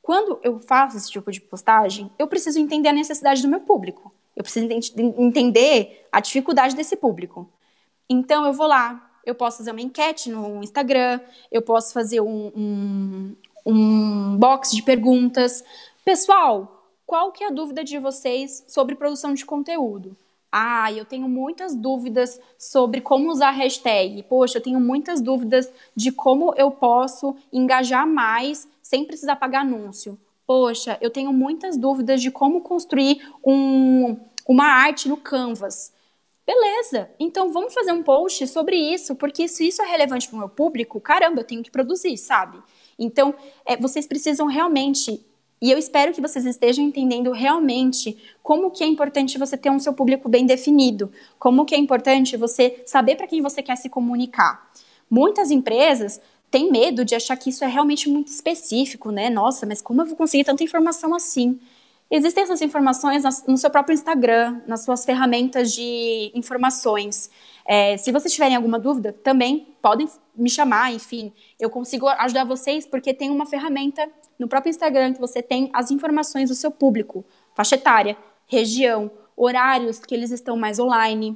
Quando eu faço esse tipo de postagem, eu preciso entender a necessidade do meu público. Eu preciso ent entender a dificuldade desse público. Então eu vou lá, eu posso fazer uma enquete no Instagram, eu posso fazer um, um, um box de perguntas. Pessoal, qual que é a dúvida de vocês sobre produção de conteúdo? Ah, eu tenho muitas dúvidas sobre como usar hashtag. Poxa, eu tenho muitas dúvidas de como eu posso engajar mais sem precisar pagar anúncio poxa, eu tenho muitas dúvidas de como construir um, uma arte no Canvas. Beleza, então vamos fazer um post sobre isso, porque se isso é relevante para o meu público, caramba, eu tenho que produzir, sabe? Então, é, vocês precisam realmente, e eu espero que vocês estejam entendendo realmente como que é importante você ter um seu público bem definido, como que é importante você saber para quem você quer se comunicar. Muitas empresas tem medo de achar que isso é realmente muito específico, né? Nossa, mas como eu vou conseguir tanta informação assim? Existem essas informações no seu próprio Instagram, nas suas ferramentas de informações. É, se vocês tiverem alguma dúvida, também podem me chamar, enfim. Eu consigo ajudar vocês porque tem uma ferramenta no próprio Instagram que você tem as informações do seu público, faixa etária, região, horários que eles estão mais online,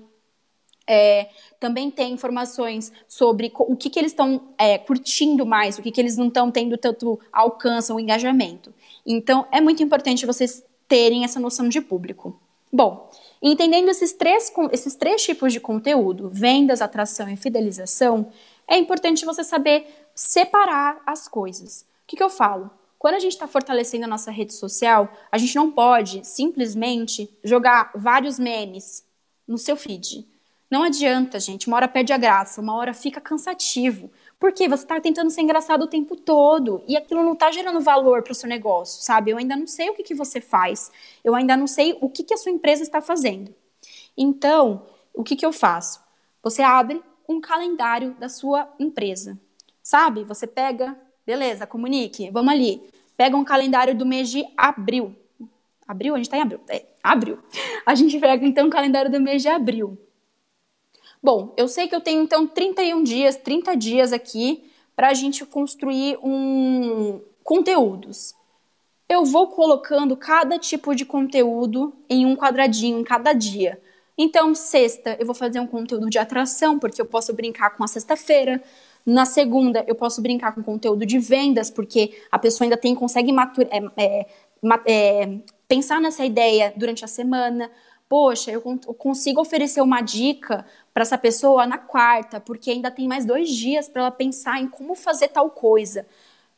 é, também tem informações sobre o que, que eles estão é, curtindo mais, o que, que eles não estão tendo tanto alcance ou engajamento. Então, é muito importante vocês terem essa noção de público. Bom, entendendo esses três, esses três tipos de conteúdo, vendas, atração e fidelização, é importante você saber separar as coisas. O que, que eu falo? Quando a gente está fortalecendo a nossa rede social, a gente não pode simplesmente jogar vários memes no seu feed não adianta, gente. Uma hora perde a graça, uma hora fica cansativo. Porque você está tentando ser engraçado o tempo todo e aquilo não está gerando valor para o seu negócio, sabe? Eu ainda não sei o que, que você faz, eu ainda não sei o que, que a sua empresa está fazendo. Então, o que, que eu faço? Você abre um calendário da sua empresa, sabe? Você pega, beleza, comunique, vamos ali. Pega um calendário do mês de abril. Abril? A gente está em abril. É, abril. [LAUGHS] A gente pega então o calendário do mês de abril Bom, eu sei que eu tenho então 31 dias, 30 dias aqui para a gente construir um conteúdos. Eu vou colocando cada tipo de conteúdo em um quadradinho em cada dia. Então, sexta, eu vou fazer um conteúdo de atração, porque eu posso brincar com a sexta-feira. Na segunda, eu posso brincar com conteúdo de vendas, porque a pessoa ainda tem consegue matura, é, é, é, pensar nessa ideia durante a semana. Poxa, eu consigo oferecer uma dica para essa pessoa na quarta, porque ainda tem mais dois dias para ela pensar em como fazer tal coisa.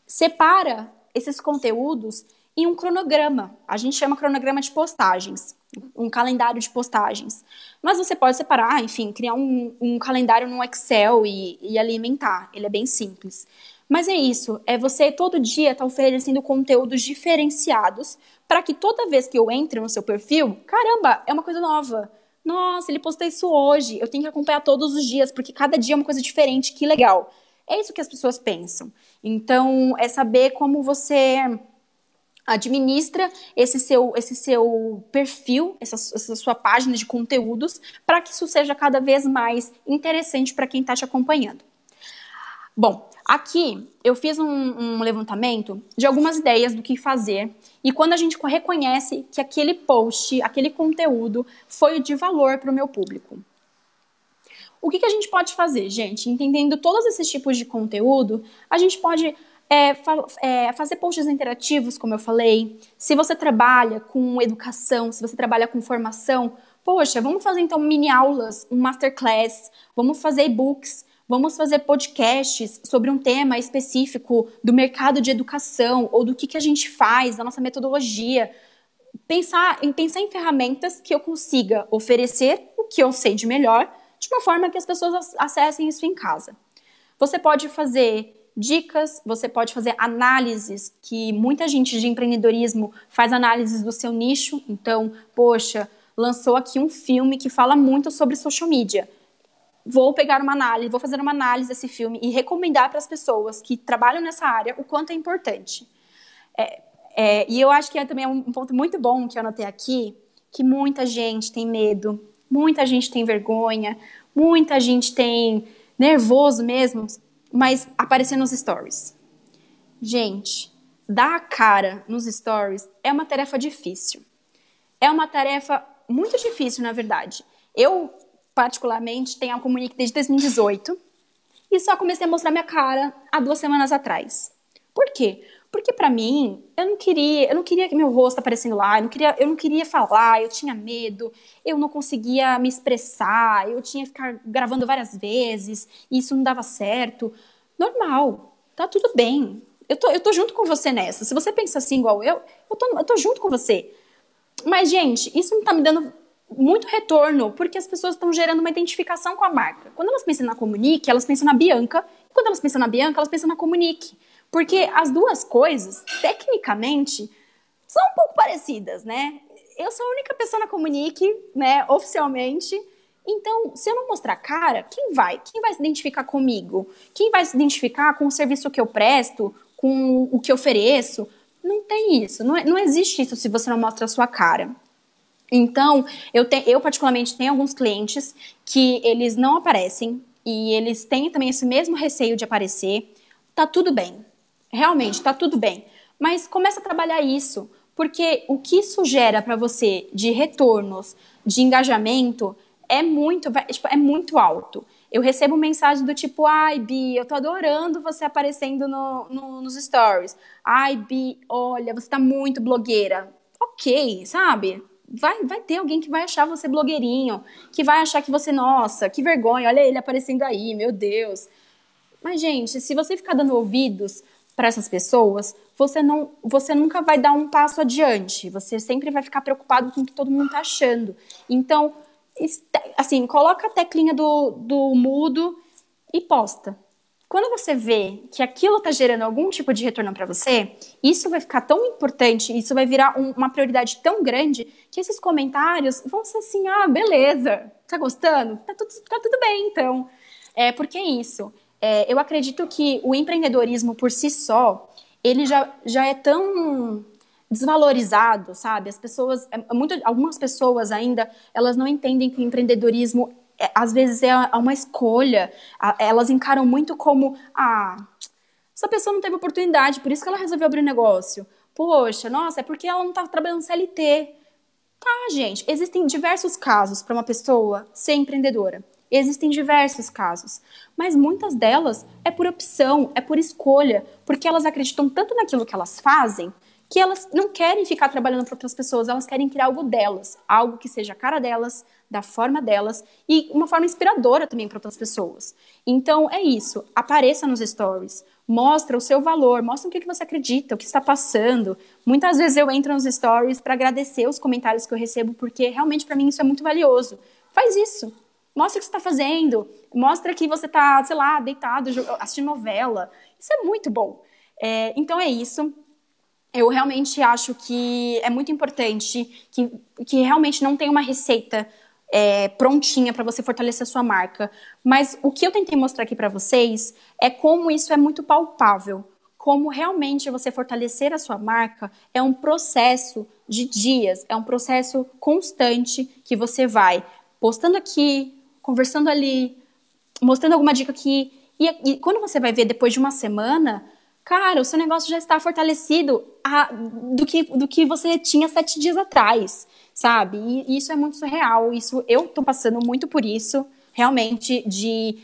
Separa esses conteúdos em um cronograma. A gente chama cronograma de postagens, um calendário de postagens. Mas você pode separar, enfim, criar um, um calendário no Excel e, e alimentar. Ele é bem simples. Mas é isso, é você todo dia estar tá oferecendo conteúdos diferenciados para que toda vez que eu entre no seu perfil, caramba, é uma coisa nova. Nossa, ele postou isso hoje. Eu tenho que acompanhar todos os dias, porque cada dia é uma coisa diferente. Que legal. É isso que as pessoas pensam. Então, é saber como você administra esse seu, esse seu perfil, essa, essa sua página de conteúdos, para que isso seja cada vez mais interessante para quem está te acompanhando. Bom, aqui eu fiz um, um, levantamento de algumas ideias do que fazer e quando a gente reconhece que aquele post, aquele conteúdo foi de valor para o meu público. O que, que, a gente pode fazer, gente? Entendendo todos esses tipos de conteúdo, a gente pode é, fa é, fazer posts interativos, como eu falei. Se você trabalha com educação, se você trabalha com formação, poxa, vamos fazer então mini aulas, um masterclass, vamos fazer e-books vamos fazer podcasts sobre um tema específico do mercado de educação ou do que, que a gente faz, da nossa metodologia. Pensar em, pensar em ferramentas que eu consiga oferecer o que eu sei de melhor, de uma forma que as pessoas acessem isso em casa. Você pode fazer dicas, você pode fazer análises, que muita gente de empreendedorismo faz análises do seu nicho. Então, poxa, lançou aqui um filme que fala muito sobre social media vou pegar uma análise, vou fazer uma análise desse filme e recomendar para as pessoas que trabalham nessa área o quanto é importante. É, é, e eu acho que é também um ponto muito bom que eu anotei aqui, que muita gente tem medo, muita gente tem vergonha, muita gente tem nervoso mesmo, mas aparecer nos stories. Gente, dar a cara nos stories é uma tarefa difícil. É uma tarefa muito difícil, na verdade. Eu particularmente, tem a Comunique desde 2018 e só comecei a mostrar minha cara há duas semanas atrás. Por quê? Porque para mim, eu não queria, eu não queria que meu rosto aparecendo lá, eu não queria, eu não queria falar, eu tinha medo, eu não conseguia me expressar, eu tinha que ficar gravando várias vezes, e isso não dava certo. Normal, tá tudo bem. Eu tô, eu tô junto com você nessa. Se você pensa assim igual eu, eu tô, eu tô junto com você. Mas, gente, isso não tá me dando muito retorno, porque as pessoas estão gerando uma identificação com a marca. Quando elas pensam na Comunique, elas pensam na Bianca. E quando elas pensam na Bianca, elas pensam na Comunique. Porque as duas coisas, tecnicamente, são um pouco parecidas, né? Eu sou a única pessoa na Comunique, né, oficialmente. Então, se eu não mostrar cara, quem vai? Quem vai se identificar comigo? Quem vai se identificar com o serviço que eu presto, com o que eu ofereço? Não tem isso, não, é, não existe isso se você não mostra a sua cara. Então, eu, te, eu particularmente tenho alguns clientes que eles não aparecem e eles têm também esse mesmo receio de aparecer. Tá tudo bem, realmente, tá tudo bem. Mas começa a trabalhar isso, porque o que isso gera para você de retornos, de engajamento, é muito, tipo, é muito alto. Eu recebo mensagem do tipo, ai, Bi, eu tô adorando você aparecendo no, no, nos stories. Ai, Bi, olha, você tá muito blogueira. Ok, sabe? vai, vai ter alguém que vai achar você blogueirinho, que vai achar que você, nossa, que vergonha, olha ele aparecendo aí, meu Deus. Mas, gente, se você ficar dando ouvidos para essas pessoas, você, não, você nunca vai dar um passo adiante. Você sempre vai ficar preocupado com o que todo mundo está achando. Então, assim, coloca a teclinha do, do mudo e posta. Quando você vê que aquilo está gerando algum tipo de retorno para você, isso vai ficar tão importante, isso vai virar um, uma prioridade tão grande que esses comentários vão ser assim: ah, beleza, tá gostando? Tá tudo, tá tudo bem, então. É, porque é isso. É, eu acredito que o empreendedorismo por si só, ele já, já é tão desvalorizado, sabe? As pessoas, é, muito, algumas pessoas ainda, elas não entendem que o empreendedorismo é, às vezes é, é uma escolha. Elas encaram muito como, ah, essa pessoa não teve oportunidade, por isso que ela resolveu abrir um negócio. Poxa, nossa, é porque ela não estava tá trabalhando CLT. Tá, gente, existem diversos casos para uma pessoa ser empreendedora. Existem diversos casos, mas muitas delas é por opção, é por escolha, porque elas acreditam tanto naquilo que elas fazem que elas não querem ficar trabalhando para outras pessoas, elas querem criar algo delas, algo que seja a cara delas, da forma delas e uma forma inspiradora também para outras pessoas. Então é isso, apareça nos stories, mostra o seu valor, mostra o que, que você acredita, o que está passando. Muitas vezes eu entro nos stories para agradecer os comentários que eu recebo, porque realmente para mim isso é muito valioso. Faz isso, mostra o que você está fazendo, mostra que você está, sei lá, deitado, assistindo novela. Isso é muito bom. É, então é isso. Eu realmente acho que é muito importante que, que realmente não tem uma receita é, prontinha para você fortalecer a sua marca. Mas o que eu tentei mostrar aqui para vocês é como isso é muito palpável. Como realmente você fortalecer a sua marca é um processo de dias, é um processo constante que você vai postando aqui, conversando ali, mostrando alguma dica aqui. E, e quando você vai ver depois de uma semana, cara, o seu negócio já está fortalecido a, do, que, do que você tinha sete dias atrás sabe? E isso é muito surreal. Isso eu estou passando muito por isso, realmente, de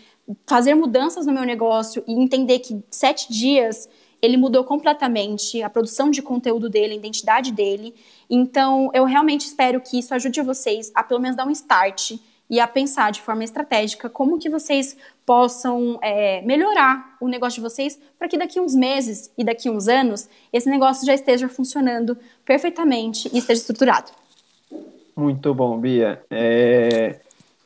fazer mudanças no meu negócio e entender que sete dias ele mudou completamente a produção de conteúdo dele, a identidade dele. Então, eu realmente espero que isso ajude vocês a pelo menos dar um start e a pensar de forma estratégica como que vocês possam é, melhorar o negócio de vocês para que daqui uns meses e daqui uns anos esse negócio já esteja funcionando perfeitamente e esteja estruturado. Muito bom, Bia. É...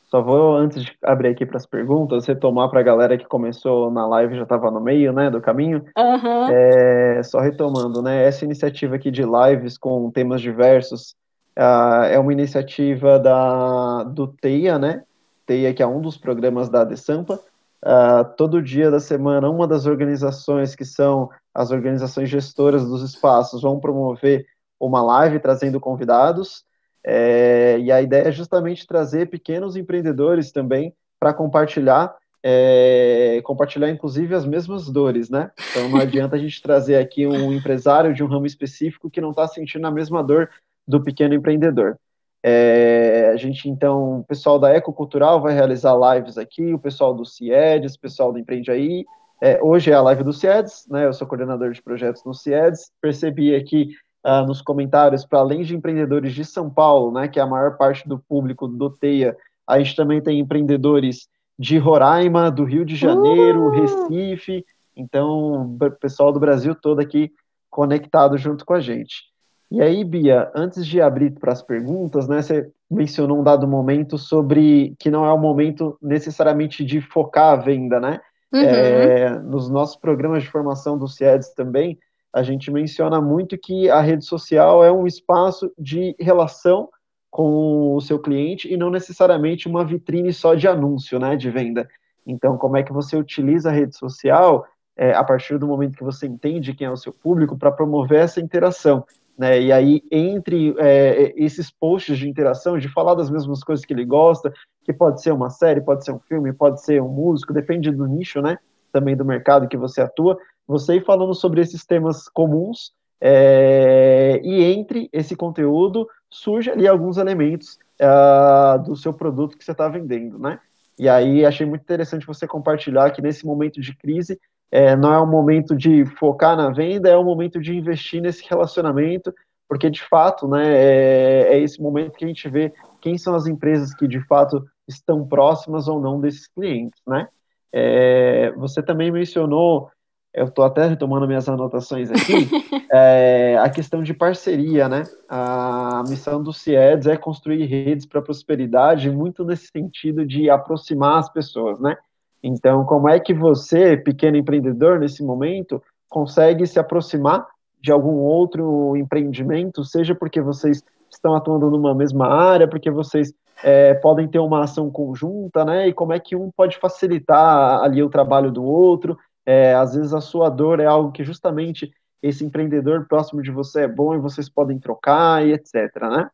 Só vou, antes de abrir aqui para as perguntas, retomar para a galera que começou na live já estava no meio né, do caminho. Uhum. É, só retomando, né, essa iniciativa aqui de lives com temas diversos uh, é uma iniciativa da, do TEIA, né? TEIA, que é um dos programas da Desampa. Uh, ah, todo dia da semana, uma das organizações que são as organizações gestoras dos espaços vão promover uma live trazendo convidados é, e a ideia é justamente trazer pequenos empreendedores também para compartilhar, é, compartilhar inclusive as mesmas dores, né? Então não adianta a gente trazer aqui um empresário de um ramo específico que não está sentindo a mesma dor do pequeno empreendedor. É, a gente, então, o pessoal da Ecocultural vai realizar lives aqui, o pessoal do CIEDES, o pessoal do Empreende Aí. É, hoje é a live do CIEDES, né? Eu sou coordenador de projetos no CIEDES. Percebi aqui uh, nos comentários, para além de empreendedores de São Paulo, né, que é a maior parte do público do TEIA, a gente também tem empreendedores de Roraima, do Rio de Janeiro, uh! Recife. Então, o pessoal do Brasil todo aqui conectado junto com a gente. E aí, Bia, antes de abrir para as perguntas, né, você mencionou um dado momento sobre que não é o momento necessariamente de focar a venda, né? Uhum. É, nos nossos programas de formação do CIEDS também, a gente menciona muito que a rede social é um espaço de relação com o seu cliente e não necessariamente uma vitrine só de anúncio, né, de venda. Então, como é que você utiliza a rede social é, a partir do momento que você entende quem é o seu público para promover essa interação? Né? E aí, entre é, é, esses posts de interação, de falar das mesmas coisas que ele gosta, que pode ser uma série, pode ser um filme, pode ser um músico, depende do nicho, né? Também do mercado que você atua, você ir falando sobre esses temas comuns é, e entre esse conteúdo surge ali alguns elementos é, do seu produto que você está vendendo, né? E aí achei muito interessante você compartilhar que nesse momento de crise é, não é um momento de focar na venda, é um momento de investir nesse relacionamento, porque de fato, né, é, é esse momento que a gente vê quem são as empresas que de fato estão próximas ou não desses clientes, né? É, você também mencionou eu estou até retomando minhas anotações aqui, [LAUGHS] é, a questão de parceria, né? A missão do CIEDS é construir redes para prosperidade, muito nesse sentido de aproximar as pessoas, né? Então, como é que você, pequeno empreendedor, nesse momento, consegue se aproximar de algum outro empreendimento, seja porque vocês estão atuando numa mesma área, porque vocês é, podem ter uma ação conjunta, né? E como é que um pode facilitar ali o trabalho do outro, é, às vezes a sua dor é algo que justamente esse empreendedor próximo de você é bom e vocês podem trocar e etc, né?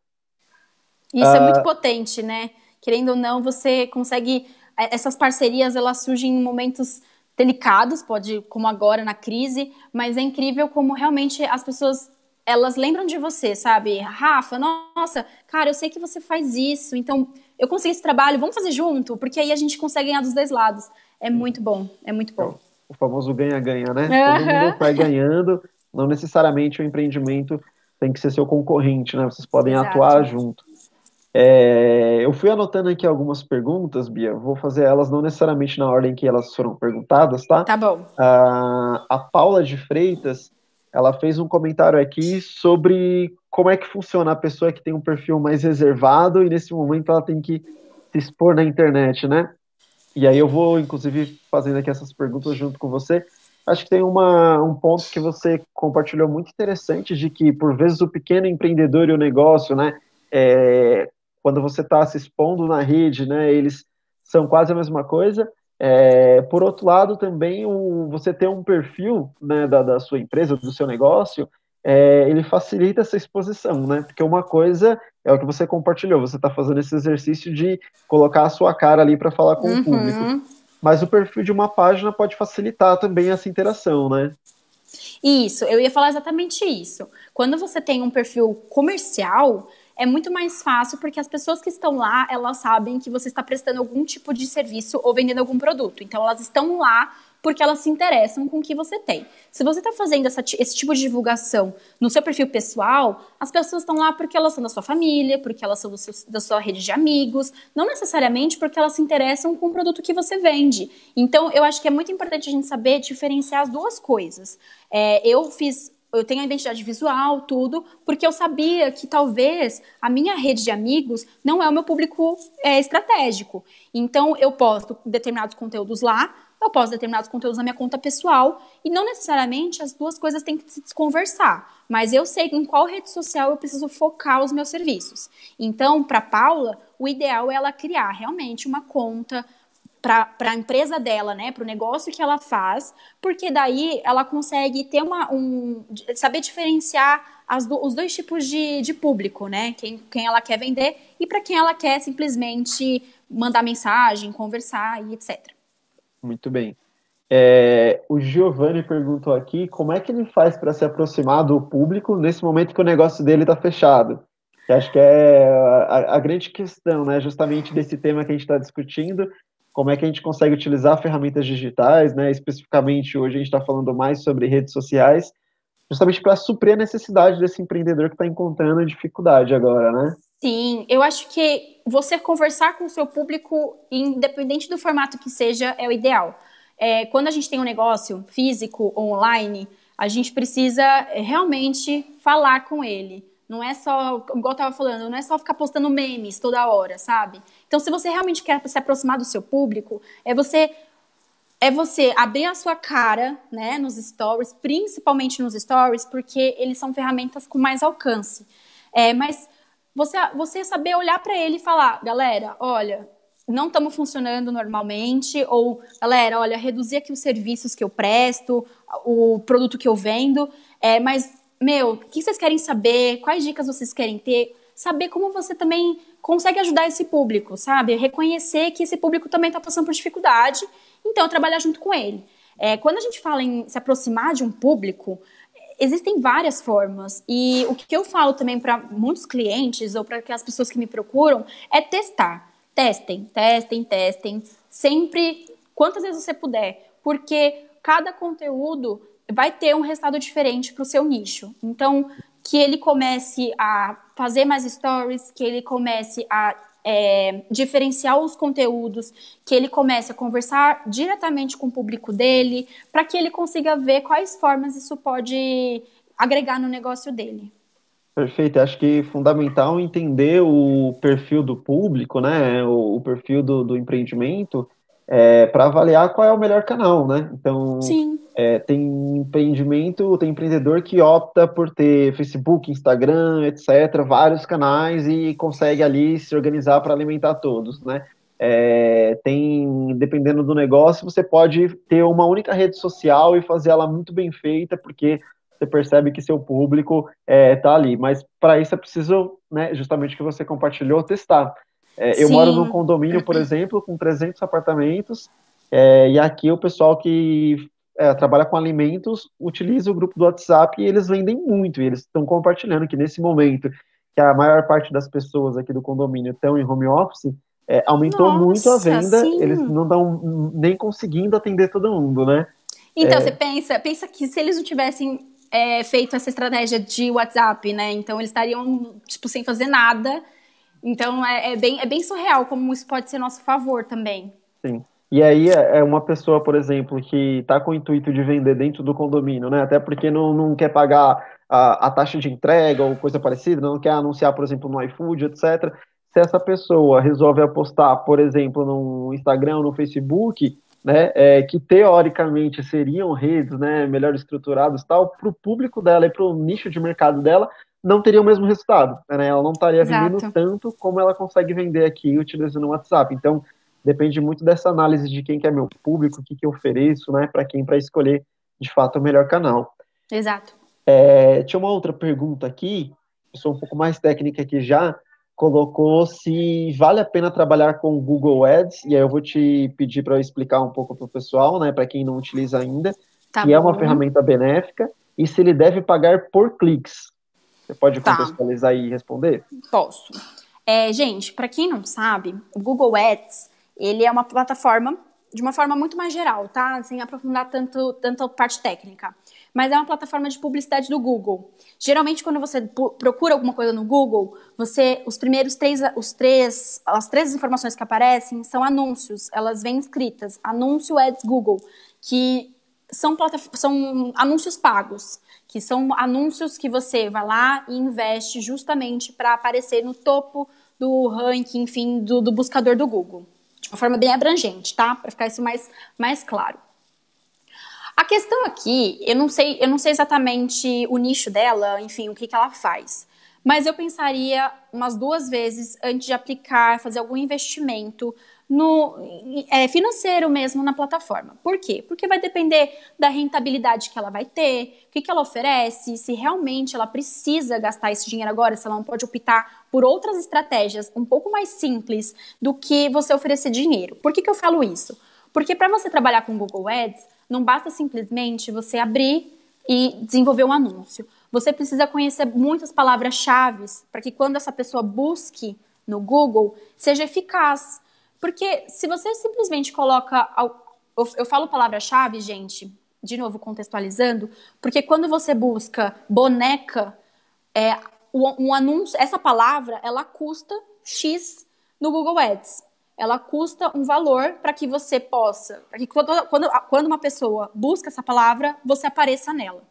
Isso uh... é ah, muito potente, né? Querendo ou não, você consegue é, essas parcerias elas surgem em momentos delicados, pode como agora na crise, mas é incrível como realmente as pessoas elas lembram de você, sabe? Rafa, nossa, cara, eu sei que você faz isso, então eu consegui esse trabalho, vamos fazer junto, porque aí a gente consegue ganhar dos dois lados. É muito bom, é muito bom. Então, o famoso ganha-ganha, né? Todo mundo sai ganhando, não necessariamente o empreendimento tem que ser seu concorrente, né? Vocês podem Exato. atuar junto. É, eu fui anotando aqui algumas perguntas, Bia. Vou fazer elas não necessariamente na ordem que elas foram perguntadas, tá? Tá bom. Ah, a Paula de Freitas, ela fez um comentário aqui sobre como é que funciona a pessoa que tem um perfil mais reservado e nesse momento ela tem que se expor na internet, né? E aí eu vou, inclusive, fazendo aqui essas perguntas junto com você. Acho que tem uma, um ponto que você compartilhou muito interessante de que, por vezes, o pequeno empreendedor e o negócio, né, é, quando você está se expondo na rede, né, eles são quase a mesma coisa. É, por outro lado, também o, você ter um perfil né, da, da sua empresa, do seu negócio, é, ele facilita essa exposição, né? Porque uma coisa é o que você compartilhou, você está fazendo esse exercício de colocar a sua cara ali para falar com uhum. o público. Mas o perfil de uma página pode facilitar também essa interação, né? Isso, eu ia falar exatamente isso. Quando você tem um perfil comercial, é muito mais fácil porque as pessoas que estão lá, elas sabem que você está prestando algum tipo de serviço ou vendendo algum produto. Então elas estão lá porque elas se interessam com o que você tem. Se você está fazendo essa, esse tipo de divulgação no seu perfil pessoal, as pessoas estão lá porque elas são da sua família, porque elas são seu, da sua rede de amigos, não necessariamente porque elas se interessam com o produto que você vende. Então, eu acho que é muito importante a gente saber diferenciar as duas coisas. É, eu fiz eu tenho a identidade visual, tudo, porque eu sabia que talvez a minha rede de amigos não é o meu público é, estratégico. Então, eu posto determinados conteúdos lá, eu posto determinados conteúdos na minha conta pessoal, e não necessariamente as duas coisas têm que se desconversar, mas eu sei em qual rede social eu preciso focar os meus serviços. Então, para Paula, o ideal é ela criar realmente uma conta para a empresa dela, né, para o negócio que ela faz, porque daí ela consegue ter uma, um, saber diferenciar do, os dois tipos de, de público, né, quem, quem ela quer vender e para quem ela quer simplesmente mandar mensagem, conversar e etc. Muito bem. É, o Giovanni perguntou aqui como é que ele faz para se aproximar do público nesse momento que o negócio dele está fechado. Que acho que é a, a grande questão, né, justamente desse tema que a gente está discutindo, como é que a gente consegue utilizar ferramentas digitais, né? Especificamente hoje a gente está falando mais sobre redes sociais, justamente para suprir a necessidade desse empreendedor que está encontrando dificuldade agora, né? Sim, eu acho que você conversar com o seu público, independente do formato que seja, é o ideal. É, quando a gente tem um negócio físico ou online, a gente precisa é, realmente falar com ele. Não é só, igual eu tava falando, não é só ficar postando memes toda hora, sabe? Então, se você realmente quer se aproximar do seu público, é você é você abrir a sua cara, né, nos stories, principalmente nos stories, porque eles são ferramentas com mais alcance. É, mas você, você saber olhar para ele e falar, galera, olha, não estamos funcionando normalmente, ou galera, olha, reduzir aqui os serviços que eu presto, o produto que eu vendo, é, mas meu, o que vocês querem saber, quais dicas vocês querem ter, saber como você também consegue ajudar esse público, sabe? Reconhecer que esse público também está passando por dificuldade, então trabalhar junto com ele. É, quando a gente fala em se aproximar de um público, existem várias formas. E o que eu falo também para muitos clientes ou para as pessoas que me procuram é testar. Testem, testem, testem. Sempre, quantas vezes você puder. Porque cada conteúdo vai ter um resultado diferente para o seu nicho. Então, que ele comece a fazer mais stories, que ele comece a é, diferenciar os conteúdos, que ele comece a conversar diretamente com o público dele, para que ele consiga ver quais formas isso pode agregar no negócio dele. Perfeito, acho que é fundamental entender o perfil do público, né? O, perfil do, do empreendimento é, para avaliar qual é o melhor canal, né? Então, é, tem empreendimento, tem empreendedor que opta por ter Facebook, Instagram, etc., vários canais e consegue ali se organizar para alimentar todos, né? É, tem, dependendo do negócio, você pode ter uma única rede social e fazer ela muito bem feita, porque você percebe que seu público está é, ali. Mas para isso é preciso, né, justamente o que você compartilhou, testar. É, eu moro num condomínio, por exemplo, com 300 apartamentos, é, e aqui o pessoal que é, trabalha com alimentos utiliza o grupo do WhatsApp e eles vendem muito, e eles estão compartilhando que nesse momento que a maior parte das pessoas aqui do condomínio estão em home office, é, aumentou Nossa, muito a venda, sim. eles não estão nem conseguindo atender todo mundo, né? Então, é. você pensa, pensa que se eles não tivessem é, feito essa estratégia de WhatsApp, né? Então eles estariam, tipo, sem fazer nada então é, é, bem, é bem surreal como isso pode ser nosso favor também. Sim. E aí é, é uma pessoa, por exemplo, que está com o intuito de vender dentro do condomínio, né? Até porque não, não quer pagar a, a taxa de entrega ou coisa parecida, não quer anunciar, por exemplo, no iFood, etc. Se essa pessoa resolve apostar, por exemplo, no Instagram, no Facebook, né, é, que teoricamente seriam redes né, melhor estruturadas tal, para o público dela e para o nicho de mercado dela, não teria o mesmo resultado, né? Ela não estaria Exato. vendendo tanto como ela consegue vender aqui utilizando o WhatsApp. Então, depende muito dessa análise de quem que é meu público, o que, que eu ofereço, né? Para quem, para escolher, de fato, o melhor canal. Exato. É, tinha uma outra pergunta aqui, sou um pouco mais técnica aqui já, colocou se vale a pena trabalhar com o Google Ads, e aí eu vou te pedir para explicar um pouco para o pessoal, né, para quem não utiliza ainda, tá que bom. é uma ferramenta benéfica, e se ele deve pagar por cliques. Você pode tá. contextualizar e responder? Posso. É, gente, para quem não sabe, o Google Ads ele é uma plataforma de uma forma muito mais geral, tá? Sem aprofundar tanto, tanto a parte técnica. Mas é uma plataforma de publicidade do Google. Geralmente, quando você procura alguma coisa no Google, você os primeiros três, os três, as três informações que aparecem são anúncios. Elas vêm escritas, anúncio ads Google, que são, são anúncios pagos que são anúncios que você vai lá e investe justamente para aparecer no topo do ranking, enfim, do, do, buscador do Google. De uma forma bem abrangente, tá? Para ficar isso mais, mais claro. A questão aqui, eu não sei, eu não sei exatamente o nicho dela, enfim, o que, que ela faz. Mas eu pensaria umas duas vezes antes de aplicar, fazer algum investimento no é, financeiro mesmo na plataforma. Por quê? Porque vai depender da rentabilidade que ela vai ter, o que, que ela oferece, se realmente ela precisa gastar esse dinheiro agora, se ela não pode optar por outras estratégias um pouco mais simples do que você oferecer dinheiro. Por que, que eu falo isso? Porque para você trabalhar com Google Ads, não basta simplesmente você abrir e desenvolver um anúncio. Você precisa conhecer muitas palavras-chave para que quando essa pessoa busque no Google, seja eficaz porque se você simplesmente coloca. Eu, eu falo palavra-chave, gente, de novo contextualizando, porque quando você busca boneca, é, um, um anúncio, essa palavra, ela custa X no Google Ads. Ela custa um valor para que você possa, para que quando, quando uma pessoa busca essa palavra, você apareça nela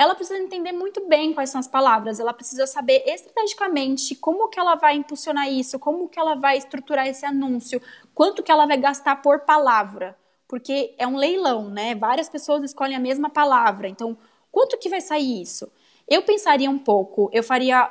ela precisa entender muito bem quais são as palavras, ela precisa saber estrategicamente como que ela vai impulsionar isso, como que ela vai estruturar esse anúncio, quanto que ela vai gastar por palavra, porque é um leilão, né? Várias pessoas escolhem a mesma palavra, então quanto que vai sair isso? Eu pensaria um pouco, eu faria,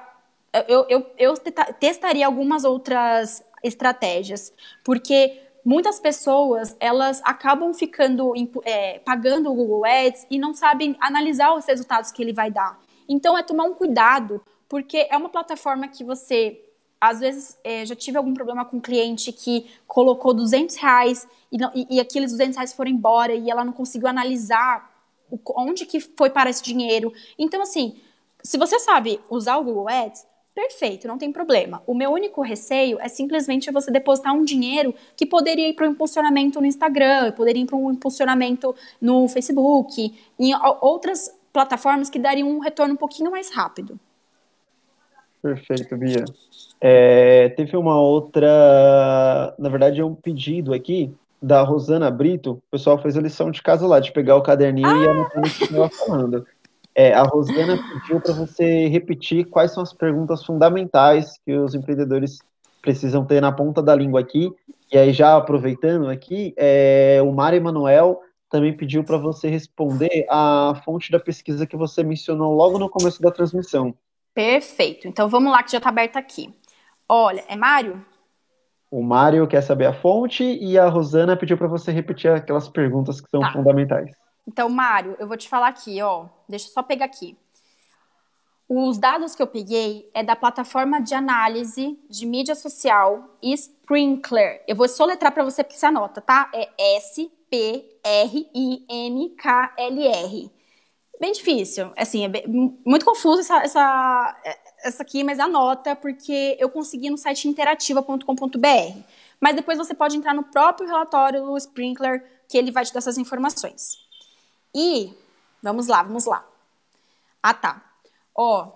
eu, eu, eu testaria algumas outras estratégias, porque muitas pessoas elas acabam ficando é, pagando o Google Ads e não sabem analisar os resultados que ele vai dar. Então é tomar um cuidado, porque é uma plataforma que você às vezes é, já tive algum problema com um cliente que colocou 200 reais e, não, e, e aqueles 200 reais foram embora e ela não conseguiu analisar o, onde que foi para esse dinheiro. Então assim, se você sabe usar o Google Ads Perfeito, não tem problema. O meu único receio é simplesmente você depositar um dinheiro que poderia ir para um impulsionamento no Instagram, poderia ir para um impulsionamento no Facebook, em outras plataformas que dariam um retorno um pouquinho mais rápido. Perfeito, Bia. É, teve uma outra, na verdade é um pedido aqui da Rosana Brito. O pessoal fez a lição de casa lá, de pegar o caderninho ah! e anotar o que ela falando. É, a Rosana pediu para você repetir quais são as perguntas fundamentais que os empreendedores precisam ter na ponta da língua aqui. E aí, já aproveitando aqui, é, o Mário Emanuel também pediu para você responder a fonte da pesquisa que você mencionou logo no começo da transmissão. Perfeito. Então vamos lá, que já está aberta aqui. Olha, é Mário? O Mário quer saber a fonte e a Rosana pediu para você repetir aquelas perguntas que são tá. fundamentais. Então, Mário, eu vou te falar aqui, ó. Deixa eu só pegar aqui. Os dados que eu peguei é da plataforma de análise de mídia social Sprinkler. Eu vou soletrar para você porque você anota, tá? É S P R I N K L R. Bem difícil, assim, é bem, muito confuso essa, essa, essa aqui, mas anota porque eu consegui no site interativa.com.br. Mas depois você pode entrar no próprio relatório do Sprinkler que ele vai te dar essas informações. E vamos lá, vamos lá. Ah, tá. Ó,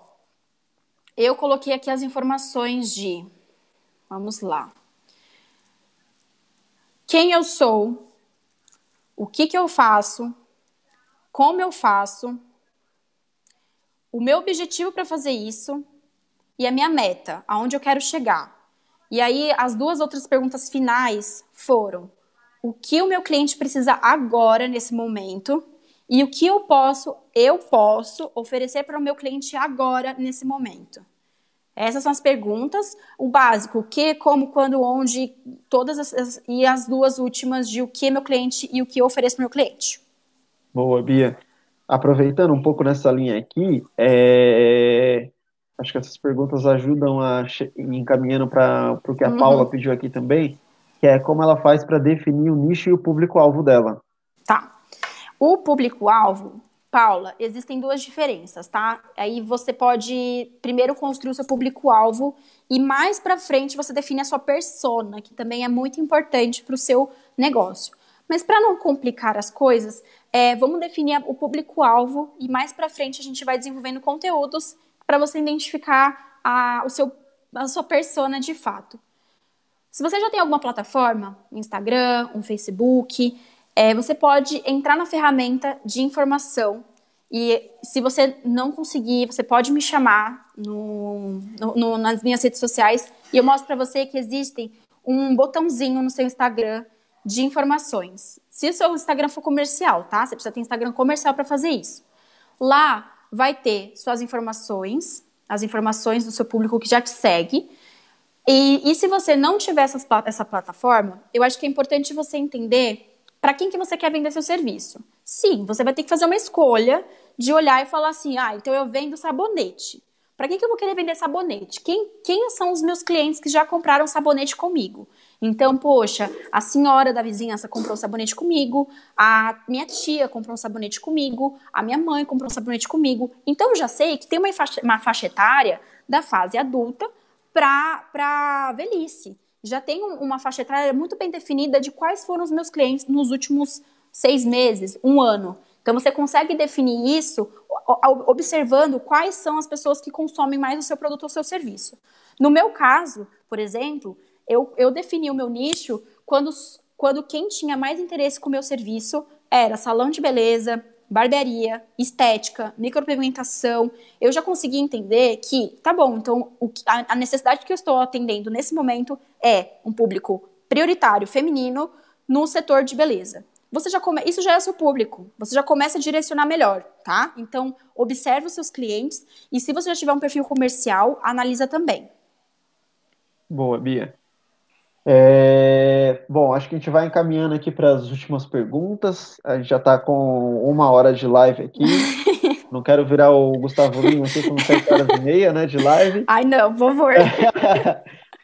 eu coloquei aqui as informações de Vamos lá. Quem eu sou? O que que eu faço? Como eu faço? O meu objetivo para fazer isso e a minha meta, aonde eu quero chegar. E aí as duas outras perguntas finais foram: o que o meu cliente precisa agora nesse momento? E o que eu posso, eu posso oferecer para o meu cliente agora, nesse momento? Essas são as perguntas, o básico, o que, como, quando, onde, todas as, e as duas últimas de o que é meu cliente e o que eu ofereço para meu cliente. Boa, Bia. Aproveitando um pouco nessa linha aqui, é... acho que essas perguntas ajudam a encaminhando para o que a uhum. Paula pediu aqui também, que é como ela faz para definir o nicho e o público-alvo dela. Tá. O público-alvo, Paula, existem duas diferenças, tá? Aí você pode primeiro construir o seu público-alvo e mais para frente você define a sua persona, que também é muito importante para o seu negócio. Mas para não complicar as coisas, é, vamos definir o público-alvo e mais para frente a gente vai desenvolvendo conteúdos para você identificar a, o seu, a sua persona de fato. Se você já tem alguma plataforma, Instagram, um Facebook, é, você pode entrar na ferramenta de informação e se você não conseguir, você pode me chamar no, no, no, nas minhas redes sociais e eu mostro para você que existem um botãozinho no seu Instagram de informações. Se o seu Instagram for comercial, tá? Você precisa ter Instagram comercial para fazer isso. Lá vai ter suas informações, as informações do seu público que já te segue. E, e se você não tiver essa plataforma, eu acho que é importante você entender para quem que você quer vender seu serviço. Sim, você vai ter que fazer uma escolha de olhar e falar assim, ah, então eu vendo sabonete. Para que, que eu vou querer vender sabonete? Quem, quem são os meus clientes que já compraram sabonete comigo? Então, poxa, a senhora da vizinhança comprou um sabonete comigo, a minha tia comprou um sabonete comigo, a minha mãe comprou um sabonete comigo. Então, eu já sei que tem uma faixa, uma faixa etária da fase adulta para a velhice já tem uma faixa etária muito bem definida de quais foram os meus clientes nos últimos seis meses, um ano. Então você consegue definir isso observando quais são as pessoas que consomem mais o seu produto ou seu serviço. No meu caso, por exemplo, eu, eu defini o meu nicho quando, quando quem tinha mais interesse com o meu serviço era salão de beleza, barbearia, estética, micropigmentação, eu já consegui entender que, tá bom, então o, a, a necessidade que eu estou atendendo nesse momento é um público prioritário feminino no setor de beleza. Você já come... Isso já é seu público, você já começa a direcionar melhor, tá? Então, observe os seus clientes e se você já tiver um perfil comercial, analisa também. Boa, Bia. É, bom, acho que a gente vai encaminhando aqui para as últimas perguntas. A gente já está com uma hora de live aqui. [LAUGHS] não quero virar o Gustavo Lima aqui com sete horas e meia né, de live. Ai, não, por favor. [LAUGHS]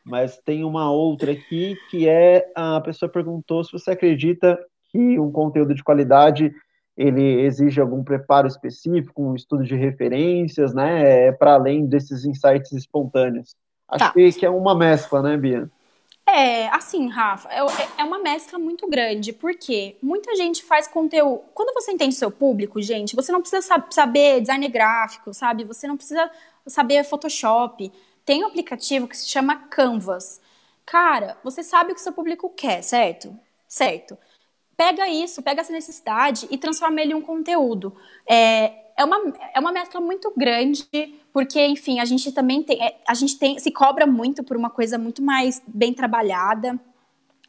Mas tem uma outra aqui que é a pessoa perguntou se você acredita que um conteúdo de qualidade ele exige algum preparo específico, um estudo de referências, né, é para além desses insights espontâneos. Acho tá. que é uma mescla, né, Bia? É, assim, Rafa, é, é, é uma mescla muito grande, porque muita gente faz conteúdo. Quando você entende seu público, gente, você não precisa saber design gráfico, sabe? Você não precisa saber Photoshop tem um aplicativo que se chama Canvas. Cara, você sabe o que seu público quer, certo? Certo. Pega isso, pega essa necessidade e transforma ele em um conteúdo. É, é uma, é uma mescla muito grande, porque, enfim, a gente também tem. É, a gente tem, se cobra muito por uma coisa muito mais bem trabalhada.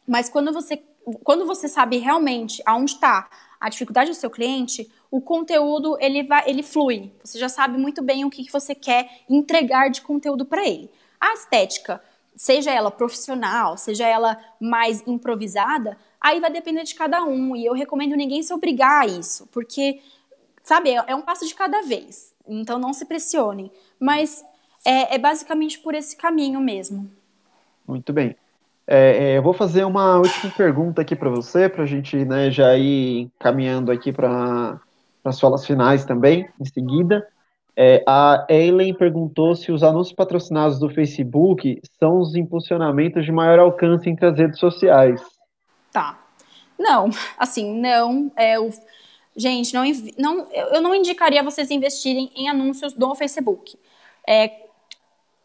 Mas quando você, quando você sabe realmente aonde está a dificuldade do seu cliente, o conteúdo ele vai, ele flui. Você já sabe muito bem o que, que você quer entregar de conteúdo para ele. A estética, seja ela profissional, seja ela mais improvisada, aí vai depender de cada um. E eu recomendo ninguém se obrigar a isso, porque, sabe, é um passo de cada vez. Então não se pressione. Mas é, é basicamente por esse caminho mesmo. Muito bem. É, é, eu vou fazer uma última pergunta aqui para você, para a gente né, já ir caminhando aqui para as falas finais também, em seguida. É, a Eileen perguntou se os anúncios patrocinados do Facebook são os impulsionamentos de maior alcance entre as redes sociais. Tá. Não, [LAUGHS] assim, não. É, Gente, não, não, eu não indicaria vocês investirem em anúncios do Facebook. É,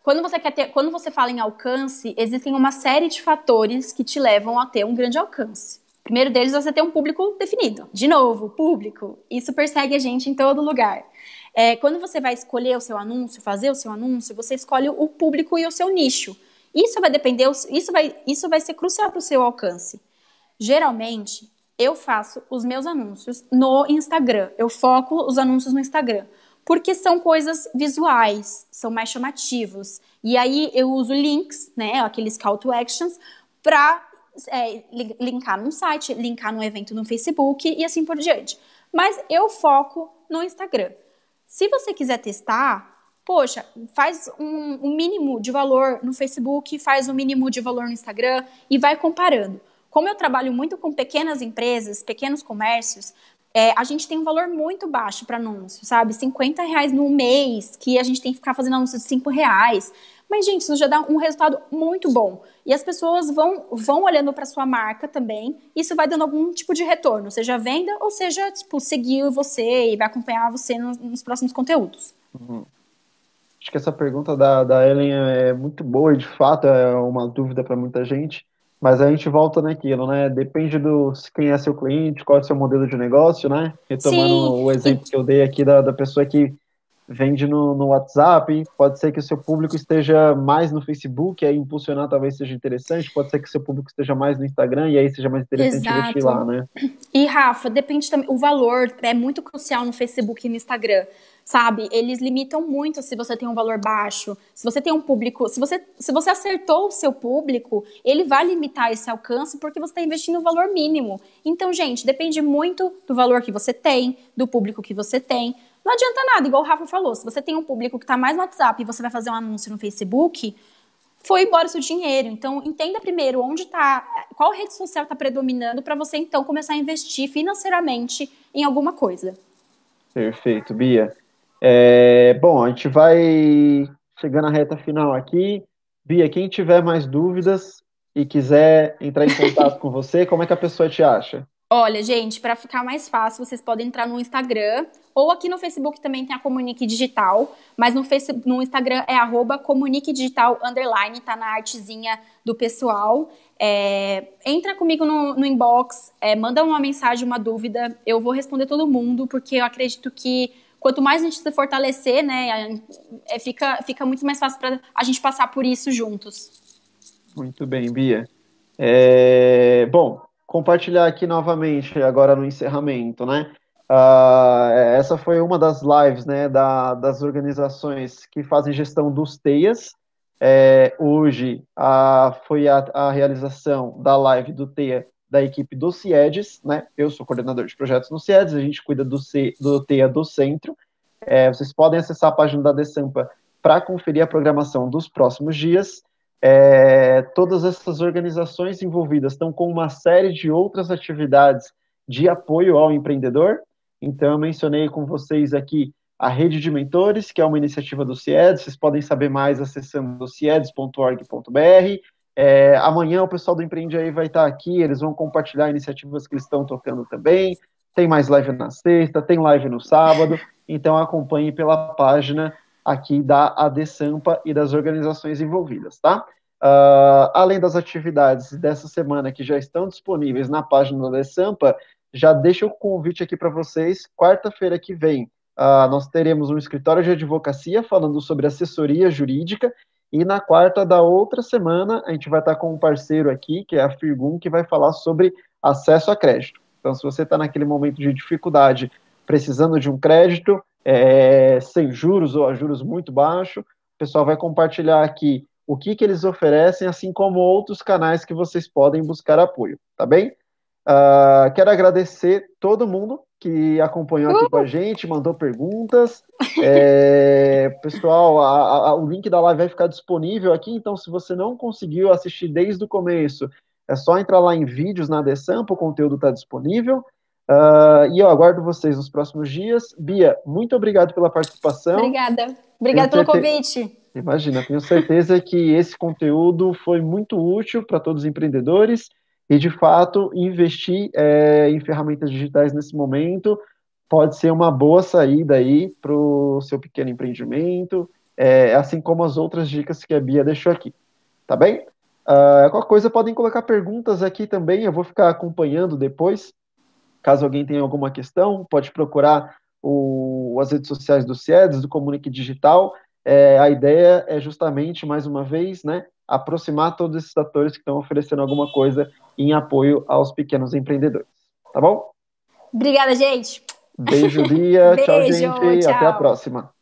quando você quer ter, quando você fala em alcance, existem uma série de fatores que te levam a ter um grande alcance. O primeiro deles é você ter um público definido. De novo, público. Isso persegue a gente em todo lugar. É, quando você vai escolher o seu anúncio, fazer o seu anúncio, você escolhe o público e o seu nicho. Isso vai depender, isso vai, isso vai ser crucial para o seu alcance. Geralmente, eu faço os meus anúncios no Instagram. Eu foco os anúncios no Instagram porque são coisas visuais, são mais chamativos. E aí eu uso links, né, aqueles call to actions, para é, linkar num site, linkar num evento no Facebook e assim por diante. Mas eu foco no Instagram. Se você quiser testar, poxa, faz um, um mínimo de valor no Facebook, faz um mínimo de valor no Instagram e vai comparando. Como eu trabalho muito com pequenas empresas, pequenos comércios, é, a gente tem um valor muito baixo para anúncio, sabe? 50 reais no mês, que a gente tem que ficar fazendo anúncio de 5 reais. Mas, gente, isso já dá um resultado muito bom. E as pessoas vão, vão olhando para sua marca também. Isso vai dando algum tipo de retorno, seja venda ou seja, tipo, seguir você e vai acompanhar você nos, nos próximos conteúdos. Uhum. Acho que essa pergunta da, da Ellen é, é muito boa e, de fato, é uma dúvida para muita gente. Mas a gente volta naquilo, né? Depende do quem é seu cliente, qual é seu modelo de negócio, né? Retomando Sim. o exemplo que eu dei aqui da, da pessoa que vende no, no WhatsApp, pode ser que o seu público esteja mais no Facebook, aí impulsionar talvez seja interessante, pode ser que o seu público esteja mais no Instagram e aí seja mais interessante Exato. investir lá, né? E Rafa, depende também, o valor é muito crucial no Facebook e no Instagram. Sabe, eles limitam muito se você tem um valor baixo, se você tem um público, se você, se você acertou o seu público, ele vai limitar esse alcance porque você está investindo um valor mínimo. Então, gente, depende muito do valor que você tem, do público que você tem, não adianta nada, igual o Rafa falou. Se você tem um público que está mais no WhatsApp e você vai fazer um anúncio no Facebook, foi embora o seu dinheiro. Então, entenda primeiro onde está, qual rede social está predominando para você então começar a investir financeiramente em alguma coisa. Perfeito, Bia. É, bom, a gente vai chegando à reta final aqui. Bia, quem tiver mais dúvidas e quiser entrar em contato [LAUGHS] com você, como é que a pessoa te acha? Olha, gente, para ficar mais fácil, vocês podem entrar no Instagram ou aqui no Facebook também tem a Comunique Digital, mas no, Facebook, no Instagram é arroba Comunique Digital Underline, tá na artezinha do pessoal. É, entra comigo no, no inbox, é, manda uma mensagem, uma dúvida, eu vou responder todo mundo, porque eu acredito que quanto mais a gente se fortalecer, né, é, fica, fica muito mais fácil para a gente passar por isso juntos. Muito bem, Bia. É, bom, compartilhar aqui novamente, agora no encerramento, né? Uh, essa foi uma das lives né, da, das organizações que fazem gestão dos TEIAS. É, hoje a, foi a, a, realização da live do Teia da equipe do CIEDES, né? Eu sou coordenador de projetos no CIEDES, a gente cuida do, C, do do centro. É, vocês podem acessar a página da DESAMPA para conferir a programação dos próximos dias. É, todas essas organizações envolvidas estão com uma série de outras atividades de apoio ao empreendedor. Então, eu mencionei com vocês aqui a Rede de Mentores, que é uma iniciativa do CIEDS. Vocês podem saber mais acessando cieds.org.br. É, amanhã o pessoal do Empreende aí vai estar aqui, eles vão compartilhar iniciativas que eles estão tocando também. Tem mais live na sexta, tem live no sábado. Então acompanhe pela página aqui da AD Sampa e das organizações envolvidas, tá? Uh, além das atividades dessa semana que já estão disponíveis na página da AD Sampa, já deixo o convite aqui para vocês. Quarta-feira que vem, uh, nós teremos um escritório de advocacia falando sobre assessoria jurídica. E na quarta da outra semana, a gente vai estar com um parceiro aqui, que é a Firgum que vai falar sobre acesso a crédito. Então, se você está naquele momento de dificuldade, precisando de um crédito, é, sem juros ou a juros muito baixo. O pessoal vai compartilhar aqui o que, que eles oferecem, assim como outros canais que vocês podem buscar apoio, tá bem? Uh, quero agradecer todo mundo que acompanhou aqui uh! com a uh! gente, mandou perguntas. É, [LAUGHS] pessoal, a, a, o link da live vai ficar disponível aqui, então se você não conseguiu assistir desde o começo, é só entrar lá em vídeos na Desampa, o conteúdo está disponível. Uh, e eu aguardo vocês nos próximos dias. Bia, muito obrigado pela participação. Obrigada. Obrigada tenho pelo convite. Imagina, tenho certeza que esse conteúdo foi muito útil para todos os empreendedores e, de fato, investir é, em ferramentas digitais nesse momento pode ser uma boa saída aí para o seu pequeno empreendimento, é, assim como as outras dicas que a Bia deixou aqui. Tá bem? Uh, qualquer coisa, podem colocar perguntas aqui também, eu vou ficar acompanhando depois. Caso alguém tenha alguma questão, pode procurar o, as redes sociais do CIEDES, do Comunique Digital. É, a ideia é justamente, mais uma vez, né, aproximar todos esses atores que estão oferecendo alguma coisa em apoio aos pequenos empreendedores. Tá bom? Obrigada, gente. Beijo, Bia. [LAUGHS] Beijo, tchau, gente. Tchau. Até a próxima.